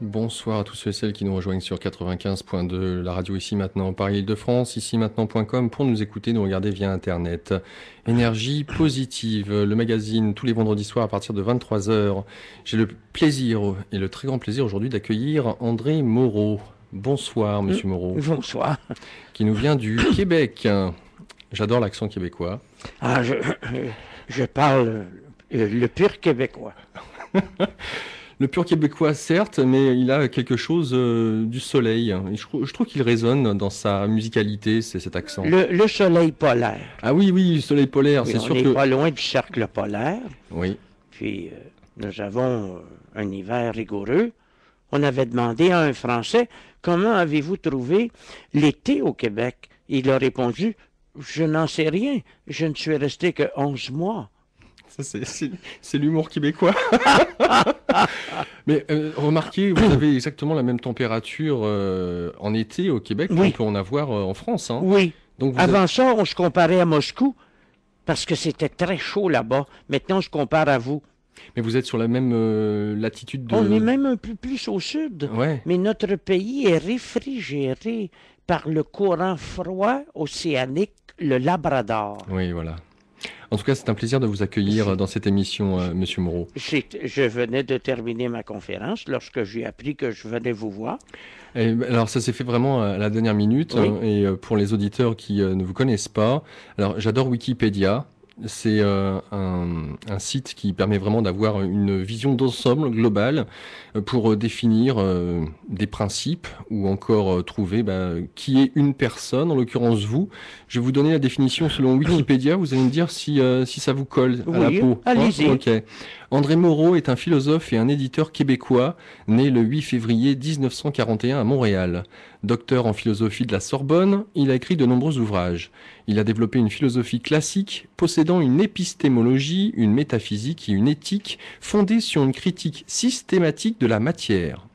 Bonsoir à tous ceux et celles qui nous rejoignent sur 95.2, la radio ici maintenant paris de france ici maintenant.com pour nous écouter, nous regarder via Internet. Énergie positive, le magazine tous les vendredis soirs à partir de 23h. J'ai le plaisir et le très grand plaisir aujourd'hui d'accueillir André Moreau. Bonsoir, mm. monsieur Moreau. Bonsoir. Qui nous vient du Québec. J'adore l'accent québécois. Ah, je, je parle le pur québécois. le pur québécois, certes, mais il a quelque chose euh, du soleil. je, trouve qu'il résonne dans sa musicalité, c'est cet accent. Le, soleil polaire. Ah oui, oui, le soleil polaire, c'est sûr est n'est pas loin du cercle polaire. Oui. Puis, euh, nous avons euh, un hiver rigoureux. On avait demandé à un Français Comment avez-vous trouvé l'été au Québec Il a répondu Je n'en sais rien. Je ne suis resté que 11 mois c'est l'humour québécois. Mais euh, remarquez, vous avez exactement la même température euh, en été au Québec qu'on peut en avoir euh, en France. Hein. Oui. Donc Avant ça, on se comparait à Moscou parce que c'était très chaud là-bas. Maintenant, je compare à vous. Mais vous êtes sur la même latitude de... On est même un peu plus au sud. Ouais. Mais notre pays est réfrigéré par le courant froid océanique, le Labrador. Oui, voilà. En tout cas, c'est un plaisir de vous accueillir dans cette émission, euh, Monsieur Moreau. Je venais de terminer ma conférence lorsque j'ai appris que je venais vous voir. Ben, alors, ça s'est fait vraiment à la dernière minute. Hein, et euh, pour les auditeurs qui euh, ne vous connaissent pas, alors j'adore Wikipédia. C'est euh, un, site qui permet vraiment d'avoir une vision d'ensemble globale euh, pour euh, définir des principes ou encore trouver bah, qui est une personne, en l'occurrence vous. Je vais vous donner la définition selon Wikipédia. Vous allez me dire si, si ça vous colle à la peau. Allez-y. André Moreau est un philosophe et un éditeur québécois, né le 8 février 1941 à Montréal. Docteur en philosophie de la Sorbonne, il a écrit de nombreux ouvrages. Il a développé une philosophie classique possédant une épistémologie, une métaphysique et une éthique fondée sur une critique systématique de la matière.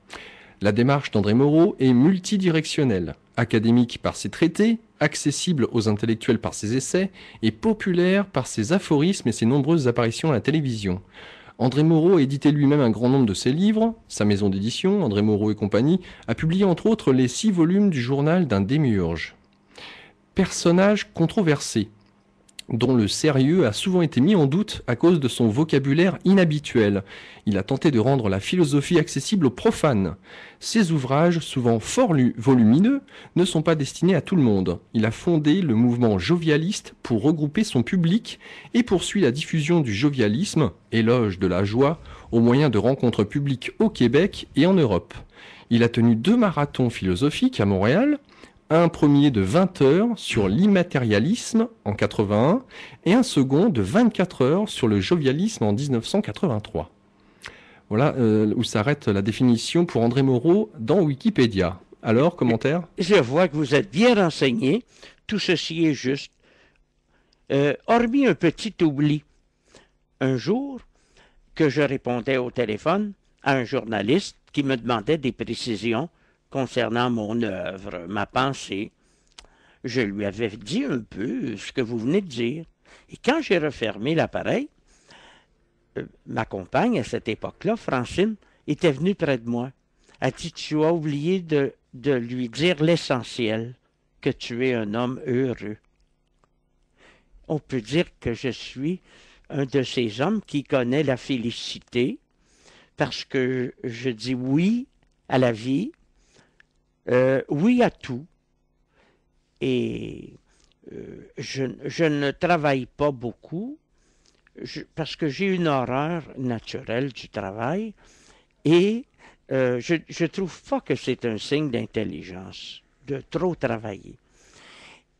La démarche d'André Moreau est multidirectionnelle, académique par ses traités, accessible aux intellectuels par ses essais et populaire par ses aphorismes et ses nombreuses apparitions à la télévision. André Moreau a édité lui-même un grand nombre de ses livres. Sa maison d'édition, André Moreau et compagnie, a publié entre autres les six volumes du journal d'un démiurge. Personnage controversé, dont le sérieux a souvent été mis en doute à cause de son vocabulaire inhabituel. Il a tenté de rendre la philosophie accessible aux profanes. Ses ouvrages, souvent fort volumineux, ne sont pas destinés à tout le monde. Il a fondé le mouvement jovialiste pour regrouper son public et poursuit la diffusion du jovialisme, éloge de la joie, au moyen de rencontres publiques au Québec et en Europe. Il a tenu deux marathons philosophiques à Montréal, un premier de 20 heures sur l'immatérialisme en 81 et un second de 24 heures sur le jovialisme en 1983. Voilà euh, où s'arrête la définition pour André Moreau dans Wikipédia. Alors, commentaire Je vois que vous êtes bien renseigné. Tout ceci est juste. Euh, hormis un petit oubli. Un jour que je répondais au téléphone à un journaliste qui me demandait des précisions concernant mon œuvre, ma pensée. Je lui avais dit un peu ce que vous venez de dire. Et quand j'ai refermé l'appareil, euh, ma compagne, à cette époque-là, Francine, était venue près de moi. Elle dit, tu as oublié de, de lui dire l'essentiel, que tu es un homme heureux. On peut dire que je suis un de ces hommes qui connaît la félicité, parce que je dis oui à la vie, euh, oui à tout, et euh, je, ne travaille pas beaucoup parce que j'ai une horreur naturelle du travail et euh, je ne trouve pas que c'est un signe d'intelligence de trop travailler.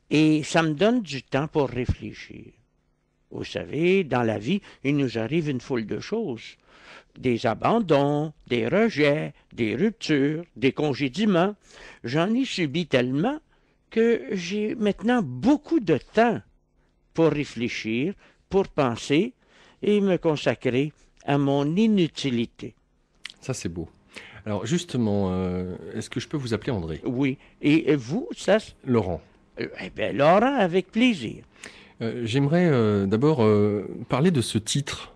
Et ça me donne du temps pour réfléchir. Vous savez, dans la vie, il nous arrive une foule de choses des abandons, des rejets, des ruptures, des congédiements. J'en ai subi tellement que j'ai maintenant beaucoup de temps pour réfléchir, pour penser et me consacrer à mon inutilité. Ça, c'est beau. Alors justement, euh, est-ce que je peux vous appeler André Oui. Et vous, ça Laurent. Euh, eh bien, Laurent, avec plaisir. Euh, j'aimerais d'abord parler de ce titre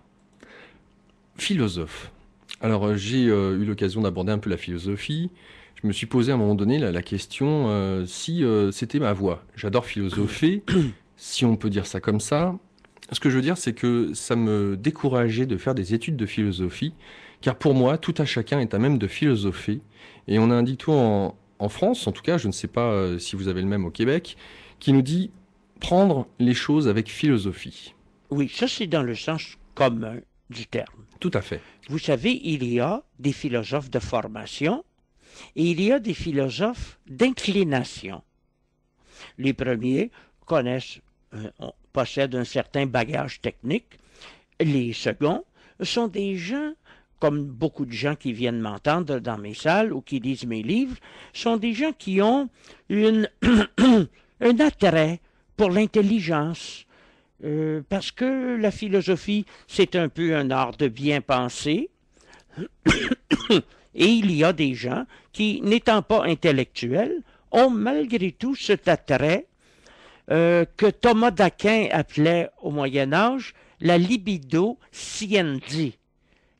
philosophe. Alors euh, j'ai euh, eu l'occasion d'aborder un peu la philosophie. Je me suis posé à un moment donné la, question euh, si c'était ma voie. J'adore philosopher, si on peut dire ça comme ça. Ce que je veux dire, c'est que ça me décourageait de faire des études de philosophie, car pour moi, tout à chacun est à même de philosopher. Et on a un dicton en, en France, en tout cas, je ne sais pas si vous avez le même au Québec, qui nous dit prendre les choses avec philosophie. Oui, ça c'est dans le sens commun du Tout à fait. Vous savez, il y a des philosophes de formation et il y a des philosophes d'inclination. Les premiers connaissent, euh, possèdent un certain bagage technique. Les seconds sont des gens, comme beaucoup de gens qui viennent m'entendre dans mes salles ou qui lisent mes livres, sont des gens qui ont un attrait pour l'intelligence, euh, parce que la philosophie, c'est un peu un art de bien penser. Et il y a des gens qui, n'étant pas intellectuels, ont malgré tout cet attrait euh, que Thomas d'Aquin appelait au Moyen Âge la libido siendi,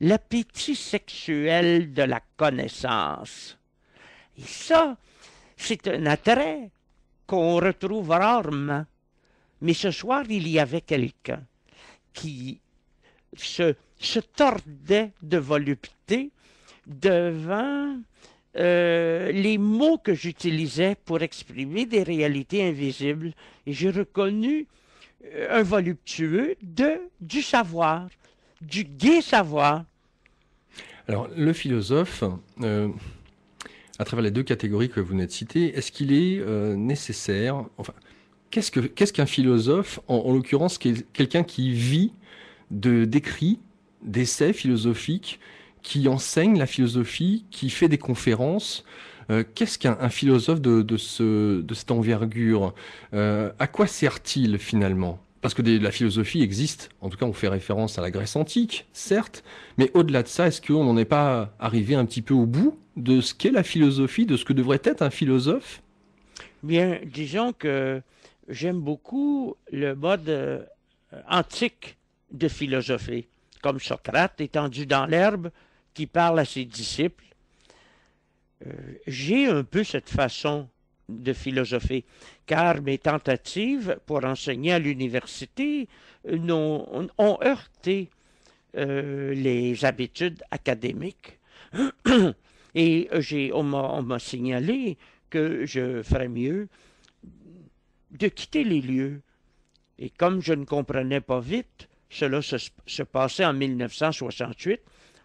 l'appétit sexuel de la connaissance. Et ça, c'est un attrait qu'on retrouve rarement. Mais ce soir, il y avait quelqu'un qui se, tordait de volupté devant euh, les mots que j'utilisais pour exprimer des réalités invisibles. Et j'ai reconnu euh, un voluptueux de, du savoir, du gai savoir. Alors, le philosophe, euh, à travers les deux catégories que vous venez de citer, est-ce qu'il est, nécessaire, enfin, qu'est-ce qu'un philosophe En, l'occurrence, quelqu'un qui vit de d'écrits, d'essais philosophiques, qui enseigne la philosophie, qui fait des conférences. Euh, qu'est-ce qu'un philosophe de, de, ce, de cette envergure euh, À quoi sert-il finalement Parce que la philosophie existe, en tout cas on fait référence à la Grèce antique, certes, mais au-delà de ça, est-ce qu'on n'en est pas arrivé un petit peu au bout de ce qu'est la philosophie, de ce que devrait être un philosophe Bien, disons que j'aime beaucoup le mode euh, antique de philosopher, comme Socrate étendu dans l'herbe qui parle à ses disciples. Euh, j'ai un peu cette façon de philosopher, car mes tentatives pour enseigner à l'université ont, heurté euh, les habitudes académiques. Et on m'a signalé que je ferais mieux de quitter les lieux. Et comme je ne comprenais pas vite, cela se, passait en 1968,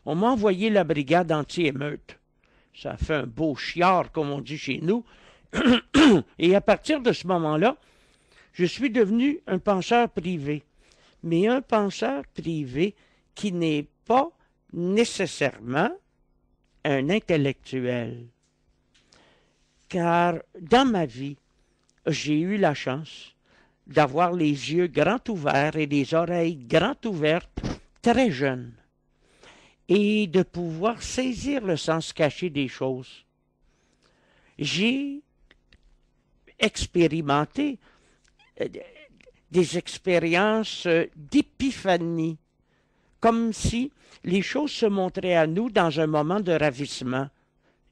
on m'a envoyé la brigade anti-émeute. Ça a fait un beau chiard, comme on dit chez nous. Et à partir de ce moment-là, je suis devenu un penseur privé. Mais un penseur privé qui n'est pas nécessairement un intellectuel. Car dans ma vie, j'ai eu la chance d'avoir les yeux grands ouverts et les oreilles grand ouvertes très jeunes et de pouvoir saisir le sens caché des choses. J'ai expérimenté euh, des expériences d'épiphanie, comme si les choses se montraient à nous dans un moment de ravissement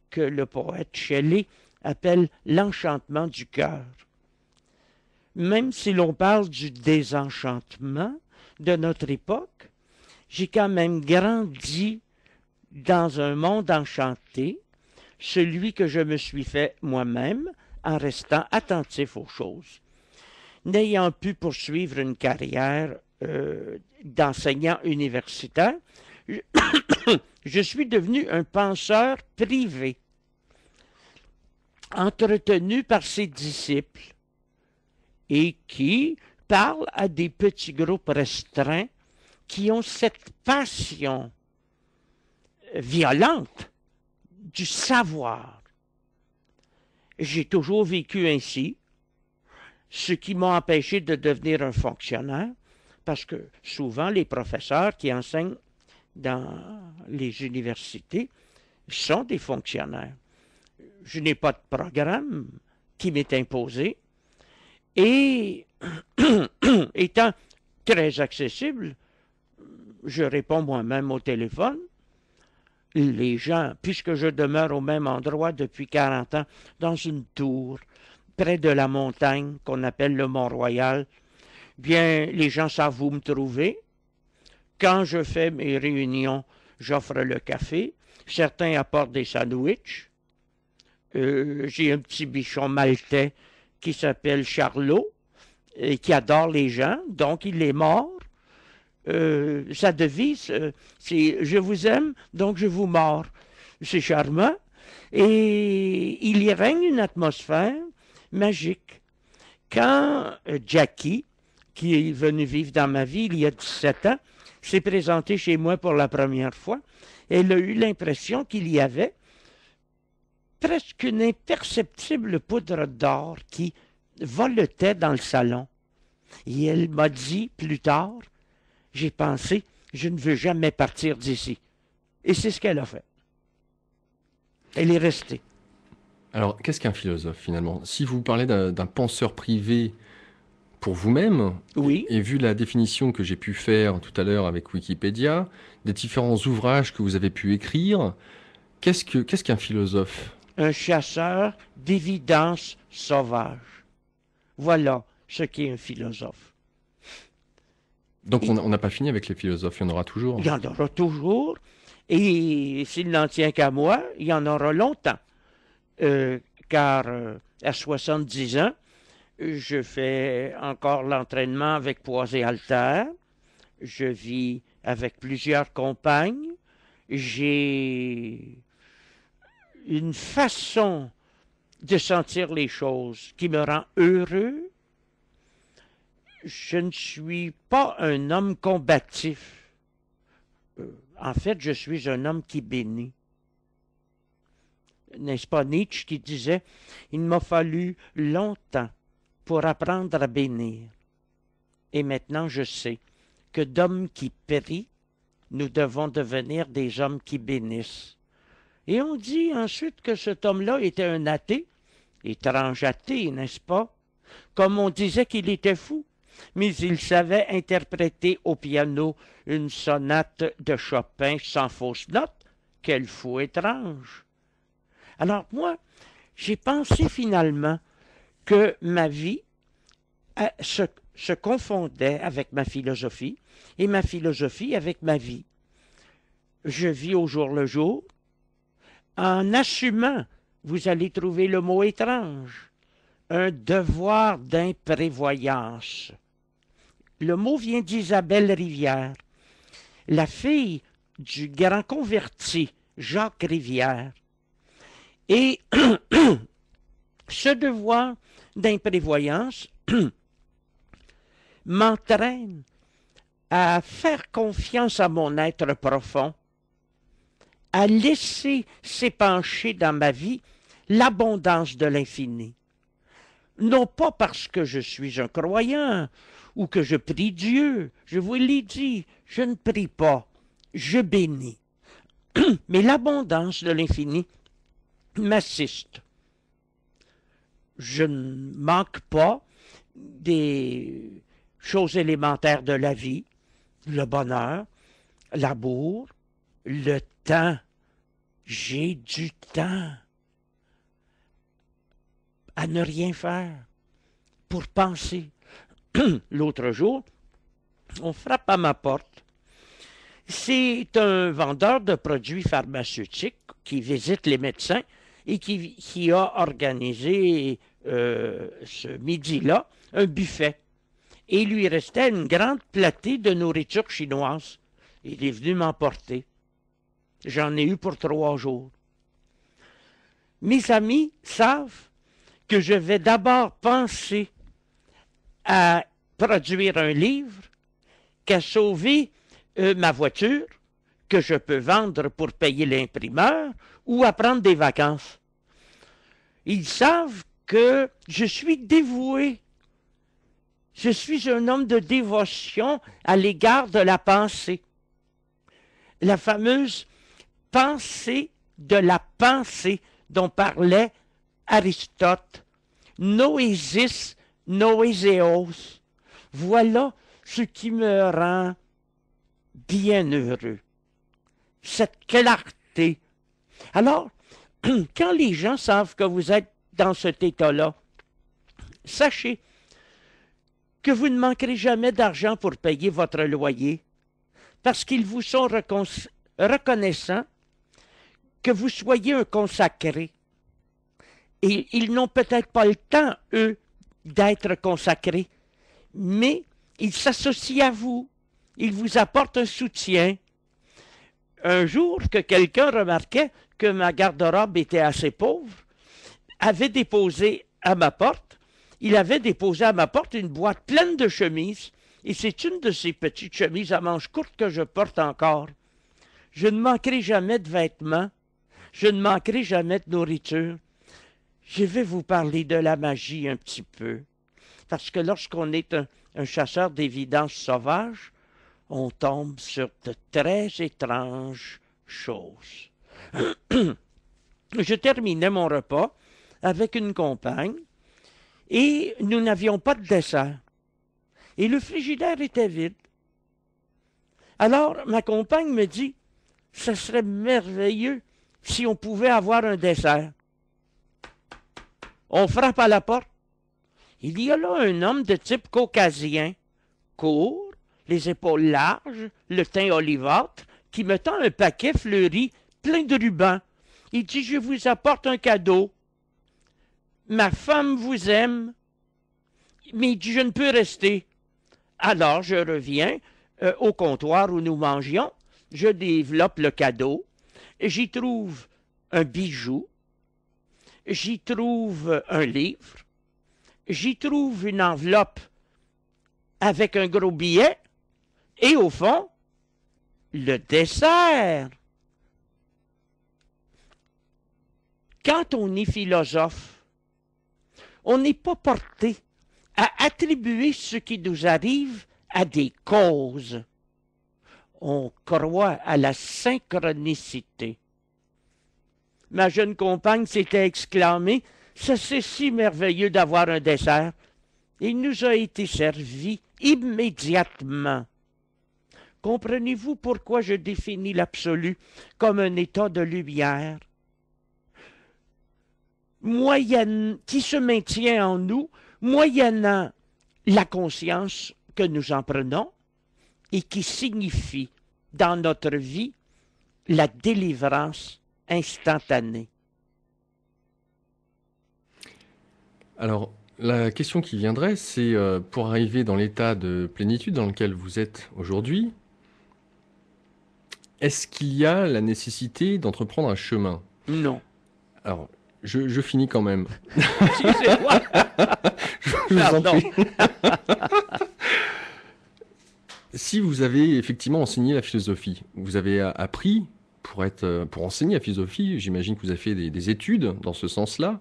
que le poète Shelley appelle l'enchantement du cœur même si l'on parle du désenchantement de notre époque, j'ai quand même grandi dans un monde enchanté, celui que je me suis fait moi-même en restant attentif aux choses. N'ayant pu poursuivre une carrière euh, d'enseignant universitaire, je suis devenu un penseur privé, entretenu par ses disciples, et qui parlent à des petits groupes restreints qui ont cette passion violente du savoir. J'ai toujours vécu ainsi, ce qui m'a empêché de devenir un fonctionnaire, parce que souvent les professeurs qui enseignent dans les universités sont des fonctionnaires. Je n'ai pas de programme qui m'est imposé, et étant très accessible, je réponds moi-même au téléphone. Les gens, puisque je demeure au même endroit depuis 40 ans, dans une tour, près de la montagne qu'on appelle le Mont-Royal, bien, les gens savent où me trouver. Quand je fais mes réunions, j'offre le café. Certains apportent des sandwichs. Euh, j'ai un petit bichon maltais qui s'appelle Charlot et qui adore les gens, donc il est mort. Euh, sa devise, euh, c'est Je vous aime, donc je vous mords. C'est charmant. Et il y règne une atmosphère magique. Quand euh, Jackie, qui est venue vivre dans ma vie il y a 17 ans, s'est présentée chez moi pour la première fois, elle a eu l'impression qu'il y avait presque une imperceptible poudre d'or qui voletait dans le salon. Et elle m'a dit plus tard, j'ai pensé, je ne veux jamais partir d'ici. Et c'est ce qu'elle a fait. Elle est restée. Alors, qu'est-ce qu'un philosophe finalement Si vous parlez d'un penseur privé pour vous-même, oui. et, vu la définition que j'ai pu faire tout à l'heure avec Wikipédia, des différents ouvrages que vous avez pu écrire, qu'est-ce qu'un philosophe un chasseur d'évidence sauvage. Voilà ce qu'est un philosophe. Donc on n'a pas fini avec les philosophes, il y en aura toujours. Il y en aura toujours, et s'il n'en tient qu'à moi, il y en aura longtemps. Euh, car euh, à 70 ans, je fais encore l'entraînement avec poids et Alter. je vis avec plusieurs compagnes, j'ai une façon de sentir les choses qui me rend heureux. Je ne suis pas un homme combatif. Euh, en fait, je suis un homme qui bénit. N'est-ce pas Nietzsche qui disait Il m'a fallu longtemps pour apprendre à bénir. Et maintenant je sais que d'hommes qui périssent, nous devons devenir des hommes qui bénissent. Et on dit ensuite que cet homme-là était un athée, étrange athée, n'est-ce pas? Comme on disait qu'il était fou, mais il savait interpréter au piano une sonate de Chopin sans fausse note. Quel fou étrange! Alors moi, j'ai pensé finalement que ma vie euh, se, se confondait avec ma philosophie et ma philosophie avec ma vie. Je vis au jour le jour, en assumant, vous allez trouver le mot étrange, un devoir d'imprévoyance. Le mot vient d'Isabelle Rivière, la fille du grand converti Jacques Rivière. Et ce devoir d'imprévoyance m'entraîne à faire confiance à mon être profond à laisser s'épancher dans ma vie l'abondance de l'infini. Non pas parce que je suis un croyant ou que je prie Dieu, je vous l'ai dit, je ne prie pas, je bénis. Mais l'abondance de l'infini m'assiste. Je ne manque pas des choses élémentaires de la vie, le bonheur, l'amour, le temps j'ai du temps à ne rien faire pour penser. L'autre jour, on frappe à ma porte. C'est un vendeur de produits pharmaceutiques qui visite les médecins et qui, a organisé euh, ce midi-là un buffet. Et il lui restait une grande platée de nourriture chinoise. Il est venu m'emporter. J'en ai eu pour trois jours. Mes amis savent que je vais d'abord penser à produire un livre qu'à sauver euh, ma voiture que je peux vendre pour payer l'imprimeur ou à prendre des vacances. Ils savent que je suis dévoué. Je suis un homme de dévotion à l'égard de la pensée. La fameuse pensée de la pensée dont parlait Aristote, noésis, noéséos. Voilà ce qui me rend bien heureux. Cette clarté. Alors, quand les gens savent que vous êtes dans cet état-là, sachez que vous ne manquerez jamais d'argent pour payer votre loyer, parce qu'ils vous sont reconnaissants que vous soyez un consacré. Et ils n'ont peut-être pas le temps, eux, d'être consacrés, mais ils s'associent à vous, ils vous apportent un soutien. Un jour que quelqu'un remarquait que ma garde-robe était assez pauvre, avait déposé à ma porte, il avait déposé à ma porte une boîte pleine de chemises, et c'est une de ces petites chemises à manches courtes que je porte encore. Je ne manquerai jamais de vêtements, je ne manquerai jamais de nourriture. Je vais vous parler de la magie un petit peu. Parce que lorsqu'on est un, chasseur d'évidence sauvage, on tombe sur de très étranges choses. Je terminais mon repas avec une compagne et nous n'avions pas de dessert. Et le frigidaire était vide. Alors ma compagne me dit, ce serait merveilleux si on pouvait avoir un dessert. On frappe à la porte. Il y a là un homme de type caucasien, court, les épaules larges, le teint olivâtre, qui me tend un paquet fleuri plein de rubans. Il dit Je vous apporte un cadeau. Ma femme vous aime. Mais il dit Je ne peux rester. Alors je reviens euh, au comptoir où nous mangions, je développe le cadeau, j'y trouve un bijou, j'y trouve un livre, j'y trouve une enveloppe avec un gros billet et au fond, le dessert. Quand on est philosophe, on n'est pas porté à attribuer ce qui nous arrive à des causes on croit à la synchronicité. Ma jeune compagne s'était exclamée Ça, c'est si merveilleux d'avoir un dessert. Il nous a été servi immédiatement. Comprenez-vous pourquoi je définis l'absolu comme un état de lumière moyenne, qui se maintient en nous, moyennant la conscience que nous en prenons et qui signifie dans notre vie la délivrance instantanée. Alors, la question qui viendrait, c'est euh, pour arriver dans l'état de plénitude dans lequel vous êtes aujourd'hui, est-ce qu'il y a la nécessité d'entreprendre un chemin Non. Alors, je, finis quand même. je, vous en si vous avez effectivement enseigné la philosophie, vous avez appris pour, être, euh, pour enseigner la philosophie, j'imagine que vous avez fait des, études dans ce sens-là.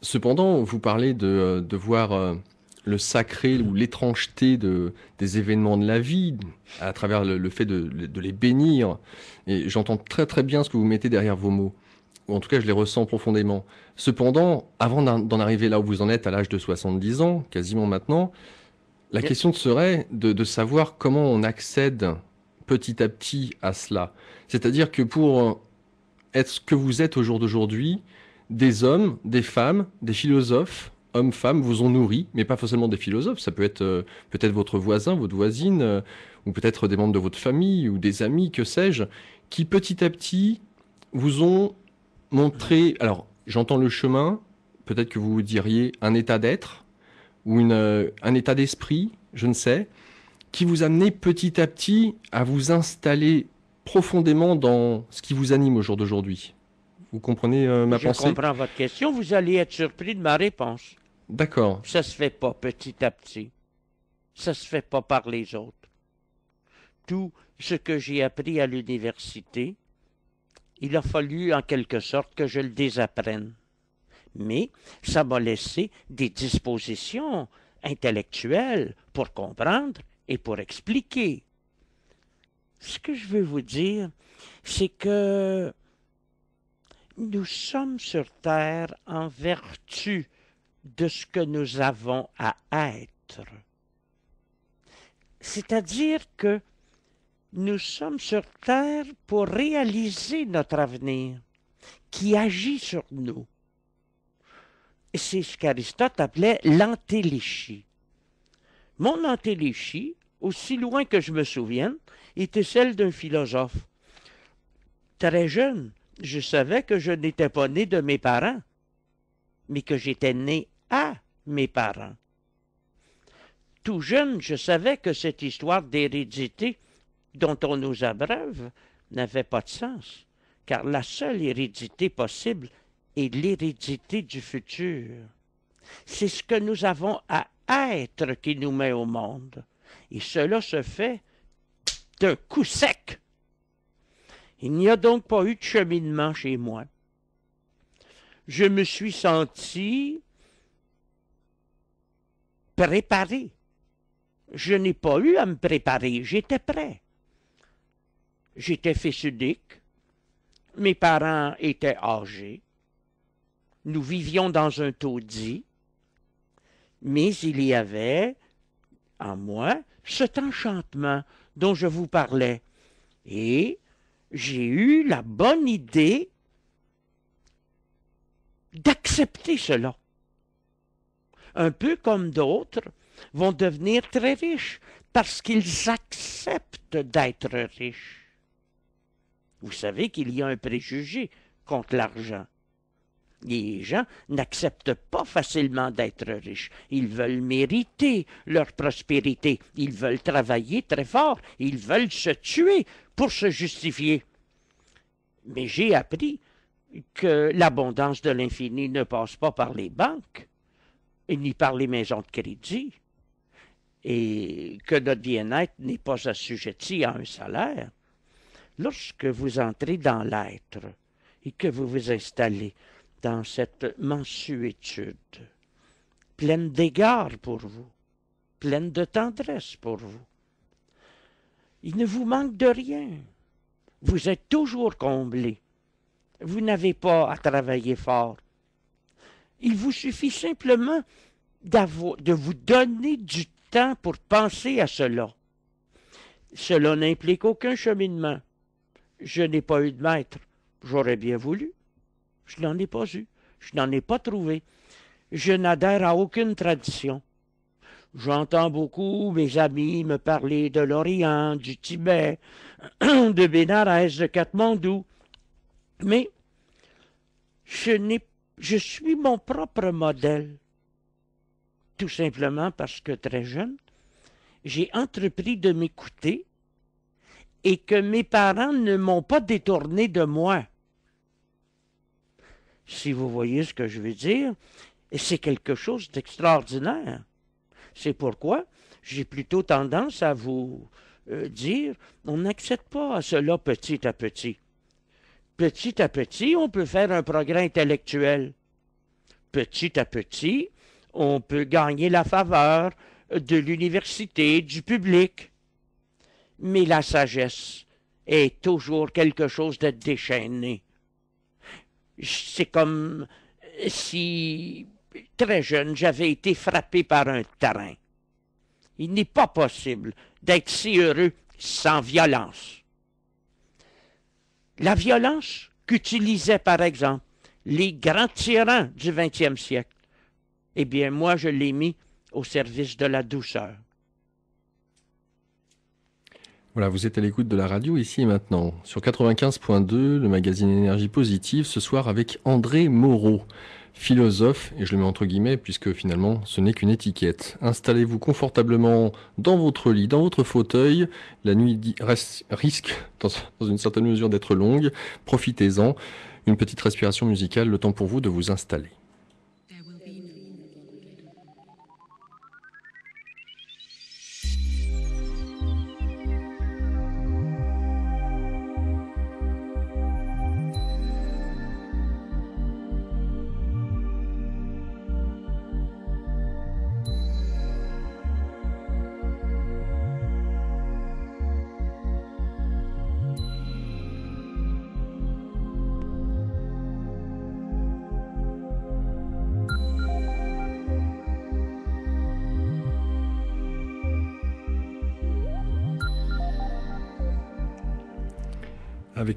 Cependant, vous parlez de, euh, voir euh, le sacré ou l'étrangeté des événements de la vie à travers le, fait de, de, les bénir. Et j'entends très très bien ce que vous mettez derrière vos mots. Ou en tout cas, je les ressens profondément. Cependant, avant d'en arriver là où vous en êtes à l'âge de 70 ans, quasiment maintenant, la question serait de, savoir comment on accède petit à petit à cela. C'est-à-dire que pour euh, être ce que vous êtes au jour d'aujourd'hui, des hommes, des femmes, des philosophes, hommes, femmes, vous ont nourri, mais pas forcément des philosophes, ça peut être euh, peut-être votre voisin, votre voisine, euh, ou peut-être des membres de votre famille, ou des amis, que sais-je, qui petit à petit vous ont montré, alors j'entends le chemin, peut-être que vous diriez un état d'être, ou euh, un état d'esprit, je ne sais, qui vous amenait petit à petit à vous installer profondément dans ce qui vous anime au jour d'aujourd'hui. Vous comprenez euh, ma pensée Je comprends votre question. Vous allez être surpris de ma réponse. D'accord. Ça se fait pas petit à petit. Ça se fait pas par les autres. Tout ce que j'ai appris à l'université, il a fallu en quelque sorte que je le désapprenne mais ça m'a laissé des dispositions intellectuelles pour comprendre et pour expliquer. Ce que je veux vous dire, c'est que nous sommes sur Terre en vertu de ce que nous avons à être. C'est-à-dire que nous sommes sur Terre pour réaliser notre avenir, qui agit sur nous c'est ce qu'Aristote appelait l'antéléchie. Mon antéléchie, aussi loin que je me souvienne, était celle d'un philosophe. Très jeune, je savais que je n'étais pas né de mes parents, mais que j'étais né à mes parents. Tout jeune, je savais que cette histoire d'hérédité dont on nous abreuve n'avait pas de sens, car la seule hérédité possible et l'hérédité du futur. C'est ce que nous avons à être qui nous met au monde. Et cela se fait d'un coup sec. Il n'y a donc pas eu de cheminement chez moi. Je me suis senti préparé. Je n'ai pas eu à me préparer, j'étais prêt. J'étais fils mes parents étaient âgés, nous vivions dans un taudis, mais il y avait en moi cet enchantement dont je vous parlais. Et j'ai eu la bonne idée d'accepter cela. Un peu comme d'autres vont devenir très riches parce qu'ils acceptent d'être riches. Vous savez qu'il y a un préjugé contre l'argent. Les gens n'acceptent pas facilement d'être riches. Ils veulent mériter leur prospérité. Ils veulent travailler très fort. Ils veulent se tuer pour se justifier. Mais j'ai appris que l'abondance de l'infini ne passe pas par les banques, ni par les maisons de crédit, et que notre bien-être n'est pas assujetti à un salaire. Lorsque vous entrez dans l'être et que vous vous installez dans cette mansuétude, pleine d'égards pour vous, pleine de tendresse pour vous. Il ne vous manque de rien. Vous êtes toujours comblé. Vous n'avez pas à travailler fort. Il vous suffit simplement de vous donner du temps pour penser à cela. Cela n'implique aucun cheminement. Je n'ai pas eu de maître. J'aurais bien voulu. Je n'en ai pas eu. Je n'en ai pas trouvé. Je n'adhère à aucune tradition. J'entends beaucoup mes amis me parler de l'Orient, du Tibet, de Bénarès, de Katmandou. Mais je, je suis mon propre modèle. Tout simplement parce que très jeune, j'ai entrepris de m'écouter et que mes parents ne m'ont pas détourné de moi si vous voyez ce que je veux dire, c'est quelque chose d'extraordinaire. C'est pourquoi j'ai plutôt tendance à vous euh, dire, on n'accepte pas à cela petit à petit. Petit à petit, on peut faire un progrès intellectuel. Petit à petit, on peut gagner la faveur de l'université, du public. Mais la sagesse est toujours quelque chose de déchaîné c'est comme si, très jeune, j'avais été frappé par un terrain. Il n'est pas possible d'être si heureux sans violence. La violence qu'utilisaient, par exemple, les grands tyrans du XXe siècle, eh bien, moi, je l'ai mis au service de la douceur. Voilà, vous êtes à l'écoute de la radio ici et maintenant. Sur 95.2, le magazine Énergie Positive, ce soir avec André Moreau, philosophe, et je le mets entre guillemets puisque finalement ce n'est qu'une étiquette. Installez-vous confortablement dans votre lit, dans votre fauteuil. La nuit risque, dans, dans une certaine mesure, d'être longue. Profitez-en. Une petite respiration musicale, le temps pour vous de vous installer.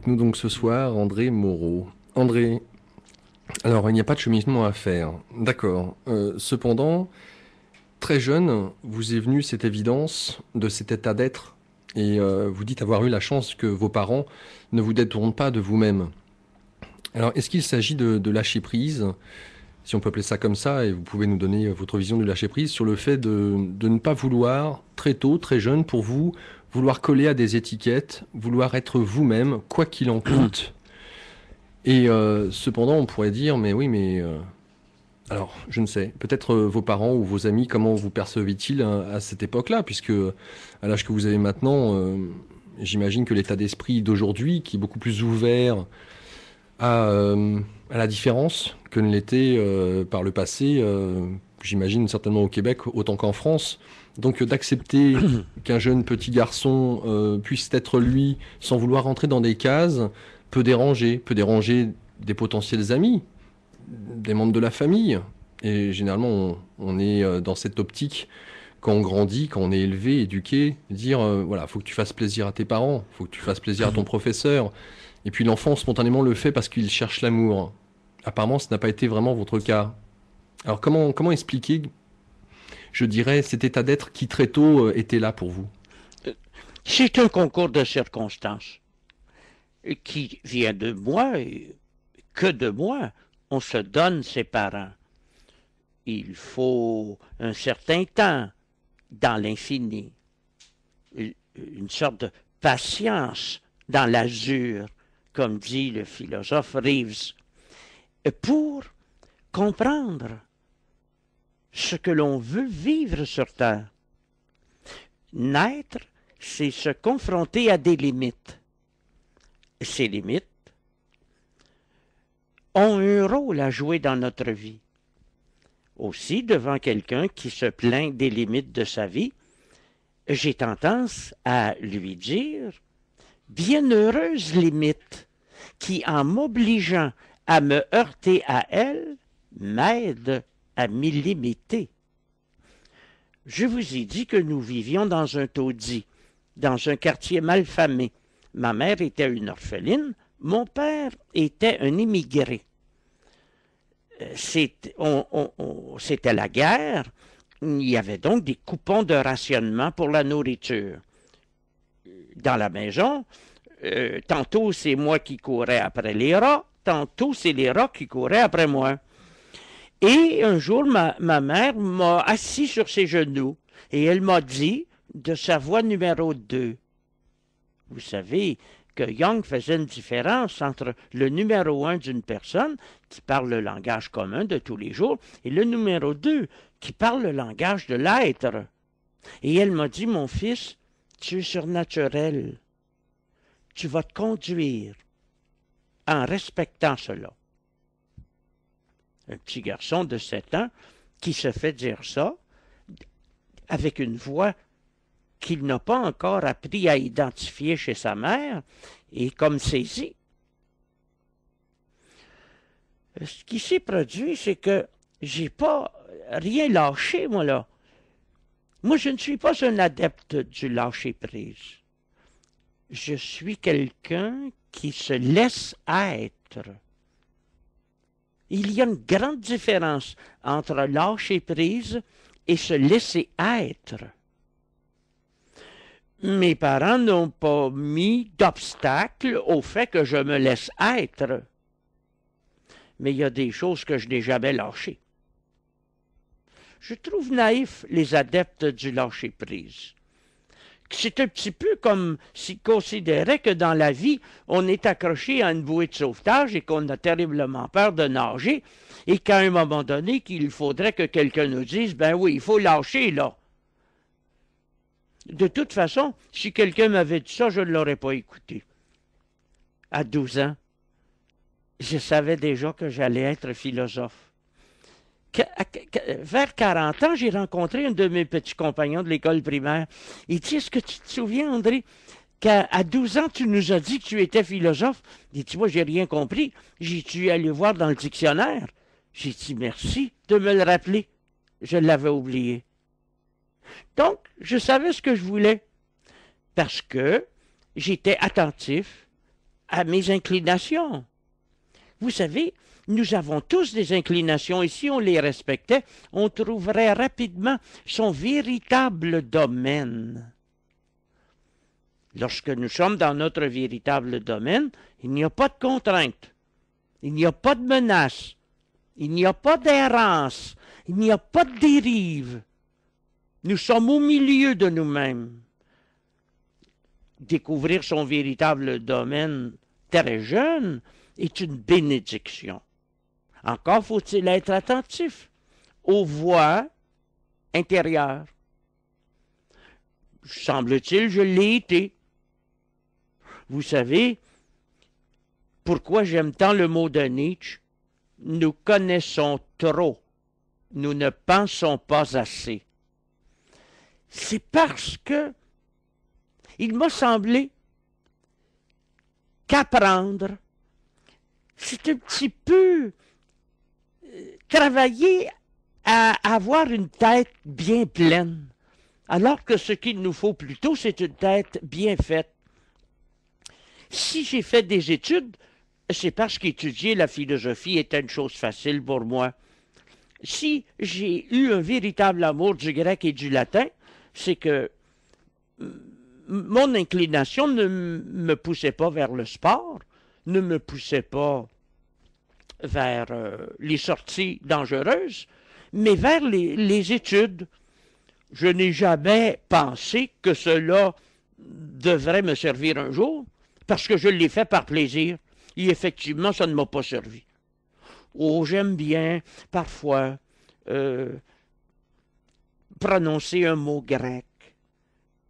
nous donc ce soir André Moreau. André, alors il n'y a pas de cheminement à faire, d'accord. Euh, cependant, très jeune, vous est venue cette évidence de cet état d'être et euh, vous dites avoir eu la chance que vos parents ne vous détournent pas de vous-même. Alors est-ce qu'il s'agit de, lâcher prise si on peut appeler ça comme ça, et vous pouvez nous donner votre vision de lâcher-prise sur le fait de, ne pas vouloir, très tôt, très jeune, pour vous, vouloir coller à des étiquettes, vouloir être vous-même, quoi qu'il en coûte. Et euh, cependant, on pourrait dire, mais oui, mais... Euh, alors, je ne sais, peut-être euh, vos parents ou vos amis, comment vous percevaient-ils hein, à, cette époque-là Puisque à l'âge que vous avez maintenant, j'imagine que l'état d'esprit d'aujourd'hui, qui est beaucoup plus ouvert à la différence que ne l'était par le passé, j'imagine certainement au Québec autant qu'en France, donc euh, d'accepter qu'un jeune petit garçon euh, puisse être lui sans vouloir rentrer dans des cases peut déranger, peut déranger des potentiels amis, des membres de la famille. Et généralement, on, est euh, dans cette optique quand on grandit, quand on est élevé, éduqué, dire voilà, faut que tu fasses plaisir à tes parents, faut que tu fasses plaisir à ton professeur. Et puis l'enfant spontanément le fait parce qu'il cherche l'amour. Apparemment, ce n'a pas été vraiment votre cas. Alors comment comment expliquer je dirais, cet état d'être qui très tôt euh, était là pour vous C'est un concours de circonstances qui vient de moi que de moi. On se donne ses parents. Il faut un certain temps dans l'infini, une sorte de patience dans l'azur, comme dit le philosophe Reeves, pour comprendre ce que l'on veut vivre sur Terre. Naître, c'est se confronter à des limites. Ces limites ont un rôle à jouer dans notre vie. Aussi, devant quelqu'un qui se plaint des limites de sa vie, j'ai tendance à lui dire bienheureuse limite qui, en m'obligeant à me heurter à elle, m'aide à m'illimiter. Je vous ai dit que nous vivions dans un taudis, dans un quartier malfamé. Ma mère était une orpheline, mon père était un immigré. Euh, c'était la guerre, il y avait donc des coupons de rationnement pour la nourriture. Dans la maison, euh, tantôt c'est moi qui courais après les rats, tantôt c'est les rats qui couraient après moi. Et un jour, ma, mère m'a assis sur ses genoux et elle m'a dit de sa voix numéro deux. Vous savez que Young faisait une différence entre le numéro un d'une personne qui parle le langage commun de tous les jours et le numéro deux qui parle le langage de l'être. Et elle m'a dit, mon fils, tu es surnaturel. Tu vas te conduire en respectant cela un petit garçon de 7 ans, qui se fait dire ça avec une voix qu'il n'a pas encore appris à identifier chez sa mère et comme saisi. Ce qui s'est produit, c'est que j'ai pas rien lâché, moi, là. Moi, je ne suis pas un adepte du lâcher-prise. Je suis quelqu'un qui se laisse être. Il y a une grande différence entre lâcher prise et se laisser être. Mes parents n'ont pas mis d'obstacle au fait que je me laisse être. Mais il y a des choses que je n'ai jamais lâchées. Je trouve naïfs les adeptes du lâcher-prise c'est un petit peu comme s'il considérait que dans la vie, on est accroché à une bouée de sauvetage et qu'on a terriblement peur de nager et qu'à un moment donné, qu'il faudrait que quelqu'un nous dise, ben oui, il faut lâcher là. De toute façon, si quelqu'un m'avait dit ça, je ne l'aurais pas écouté. À 12 ans, je savais déjà que j'allais être philosophe vers 40 ans, j'ai rencontré un de mes petits compagnons de l'école primaire. Il dit, est-ce que tu te souviens, André, qu'à 12 ans, tu nous as dit que tu étais philosophe? Il dit, moi, j'ai rien compris. J'ai dû aller voir dans le dictionnaire. J'ai dit, merci de me le rappeler. Je l'avais oublié. Donc, je savais ce que je voulais parce que j'étais attentif à mes inclinations. Vous savez, nous avons tous des inclinations et si on les respectait, on trouverait rapidement son véritable domaine. Lorsque nous sommes dans notre véritable domaine, il n'y a pas de contraintes, il n'y a pas de menaces, il n'y a pas d'errance, il n'y a pas de dérive. Nous sommes au milieu de nous-mêmes. Découvrir son véritable domaine très jeune est une bénédiction. Encore faut-il être attentif aux voix intérieures. Semble-t-il, je l'ai été. Vous savez, pourquoi j'aime tant le mot de Nietzsche Nous connaissons trop, nous ne pensons pas assez. C'est parce que il m'a semblé qu'apprendre, c'est un petit peu travailler à avoir une tête bien pleine, alors que ce qu'il nous faut plutôt, c'est une tête bien faite. Si j'ai fait des études, c'est parce qu'étudier la philosophie était une chose facile pour moi. Si j'ai eu un véritable amour du grec et du latin, c'est que mon inclination ne me poussait pas vers le sport, ne me poussait pas vers euh, les sorties dangereuses, mais vers les, études. Je n'ai jamais pensé que cela devrait me servir un jour, parce que je l'ai fait par plaisir, et effectivement, ça ne m'a pas servi. Oh, j'aime bien parfois euh, prononcer un mot grec,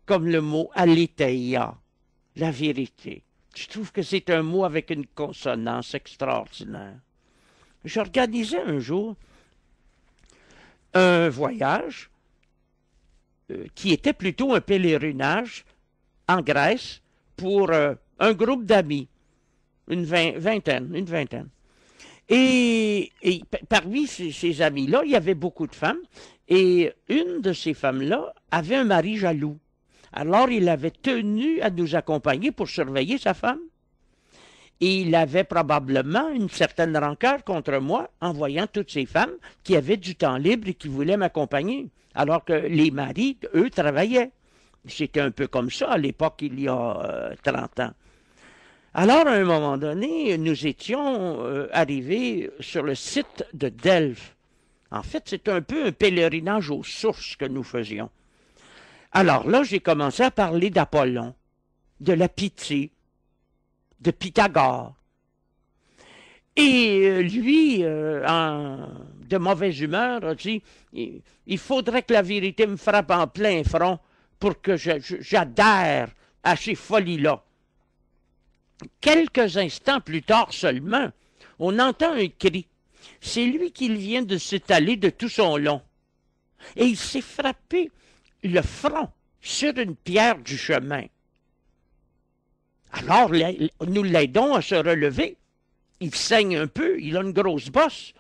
comme le mot aletheia, la vérité. Je trouve que c'est un mot avec une consonance extraordinaire j'organisais un jour un voyage euh, qui était plutôt un pèlerinage en Grèce pour euh, un groupe d'amis, une vingtaine, une vingtaine. Et, parmi ces amis-là, il y avait beaucoup de femmes, et une de ces femmes-là avait un mari jaloux. Alors il avait tenu à nous accompagner pour surveiller sa femme. Et il avait probablement une certaine rancœur contre moi en voyant toutes ces femmes qui avaient du temps libre et qui voulaient m'accompagner, alors que les maris, eux, travaillaient. C'était un peu comme ça à l'époque, il y a euh, trente 30 ans. Alors, à un moment donné, nous étions euh, arrivés sur le site de Delphes. En fait, c'est un peu un pèlerinage aux sources que nous faisions. Alors là, j'ai commencé à parler d'Apollon, de la pitié, de Pythagore. Et euh, lui, euh, en, de mauvaise humeur, a dit, il, faudrait que la vérité me frappe en plein front pour que j'adhère à ces folies-là. Quelques instants plus tard seulement, on entend un cri. C'est lui qui vient de s'étaler de tout son long. Et il s'est frappé le front sur une pierre du chemin. Alors, nous l'aidons à se relever. Il saigne un peu, il a une grosse bosse.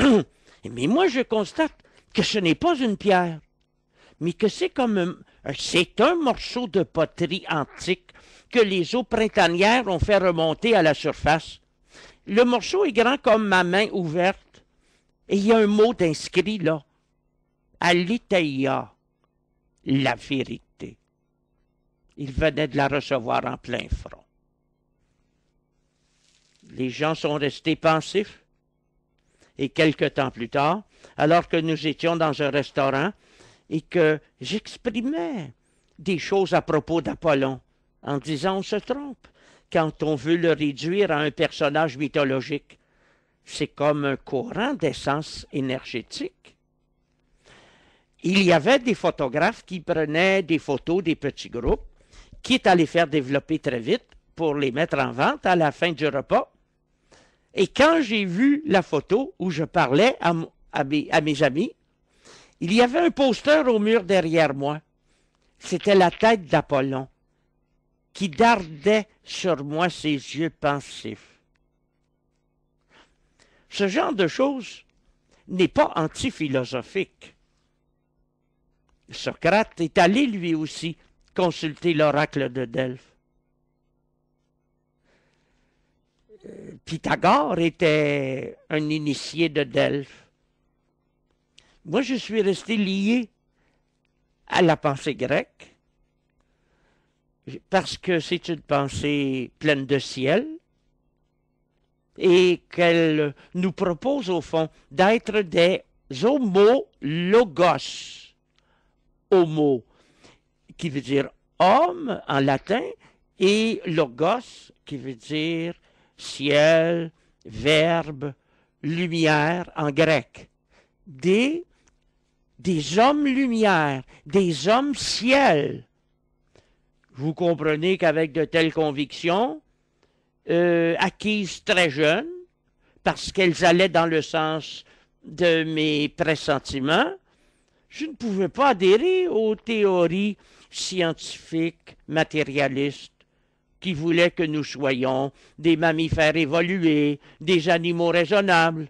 Mais moi, je constate que ce n'est pas une pierre, mais que c'est comme un, euh, c'est un morceau de poterie antique que les eaux printanières ont fait remonter à la surface. Le morceau est grand comme ma main ouverte, et il y a un mot d'inscrit là. Alitaïa, la vérité. Il venait de la recevoir en plein front. Les gens sont restés pensifs. Et quelque temps plus tard, alors que nous étions dans un restaurant et que j'exprimais des choses à propos d'Apollon, en disant on se trompe quand on veut le réduire à un personnage mythologique. C'est comme un courant d'essence énergétique. Il y avait des photographes qui prenaient des photos des petits groupes qui est allé faire développer très vite pour les mettre en vente à la fin du repas. Et quand j'ai vu la photo où je parlais à, mes, amis, il y avait un poster au mur derrière moi. C'était la tête d'Apollon qui dardait sur moi ses yeux pensifs. Ce genre de choses n'est pas antiphilosophique. Socrate est allé lui aussi consulter l'oracle de Delphes. Euh, Pythagore était un initié de Delphes. Moi, je suis resté lié à la pensée grecque parce que c'est une pensée pleine de ciel et qu'elle nous propose au fond d'être des homo logos. Homo, qui veut dire homme en latin, et logos, qui veut dire ciel, verbe, lumière en grec. Des, des hommes lumière, des hommes ciel. Vous comprenez qu'avec de telles convictions, euh, acquises très jeunes, parce qu'elles allaient dans le sens de mes pressentiments, je ne pouvais pas adhérer aux théories scientifique, matérialistes, qui voulaient que nous soyons des mammifères évolués, des animaux raisonnables.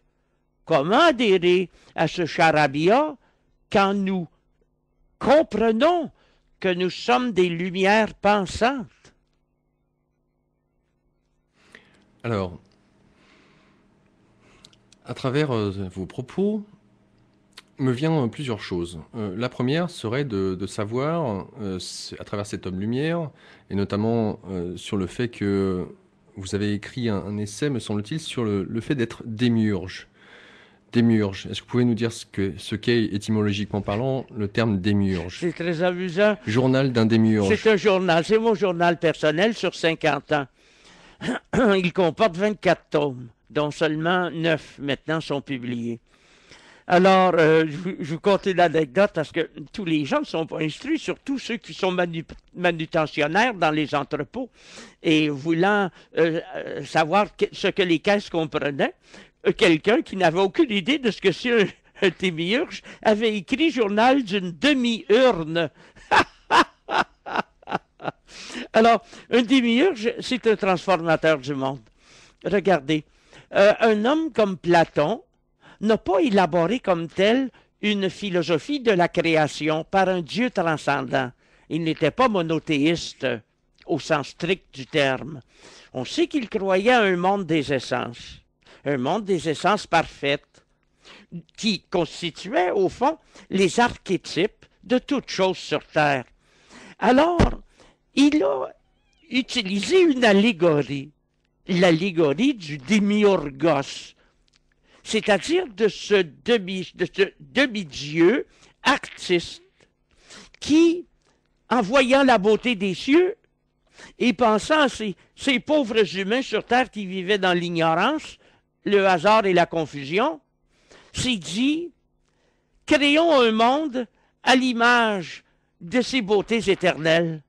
Comment adhérer à ce charabia quand nous comprenons que nous sommes des lumières pensantes Alors, à travers euh, vos propos, me vient euh, plusieurs choses. Euh, la première serait de, savoir, euh, à travers cet homme lumière, et notamment sur le fait que vous avez écrit un, essai, me semble-t-il, sur le, fait d'être démiurge. Démiurge. Est-ce que vous pouvez nous dire ce que, ce qu'est étymologiquement parlant, le terme démiurge C'est très amusant. Journal d'un démiurge. C'est un journal, c'est mon journal personnel sur 50 ans. Il comporte 24 tomes, dont seulement 9 maintenant sont publiés. Alors, euh, je, vous, je vous conte une parce que tous les gens ne sont pas instruits, surtout ceux qui sont manutentionnaires dans les entrepôts et voulant euh, euh, savoir ce que les caisses comprenaient. Quelqu'un qui n'avait aucune idée de ce que c'est un, un témiurge avait écrit journal d'une demi-urne. Alors, un démiurge, c'est un transformateur du monde. Regardez, un homme comme Platon n'a pas élaboré comme tel une philosophie de la création par un Dieu transcendant. Il n'était pas monothéiste au sens strict du terme. On sait qu'il croyait à un monde des essences, un monde des essences parfaites, qui constituait au fond les archétypes de toute chose sur Terre. Alors, il a utilisé une allégorie, l'allégorie du demi-orgos c'est-à-dire de ce demi, dieu artiste qui, en voyant la beauté des cieux et pensant à ces, pauvres humains sur terre qui vivaient dans l'ignorance, le hasard et la confusion, s'est dit, créons un monde à l'image de ces beautés éternelles.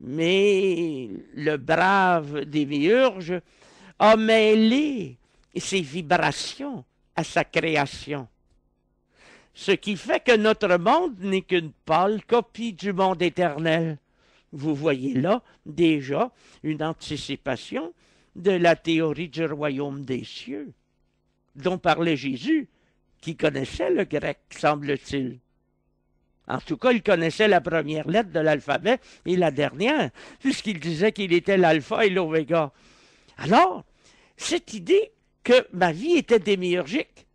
Mais le brave démiurge a mêlé ses vibrations à sa création. Ce qui fait que notre monde n'est qu'une pâle copie du monde éternel. Vous voyez là déjà une anticipation de la théorie du royaume des cieux, dont parlait Jésus, qui connaissait le grec, semble-t-il. En tout cas, il connaissait la première lettre de l'alphabet et la dernière, puisqu'il disait qu'il était l'alpha et l'oméga. Alors, cette idée que ma vie était démiurgique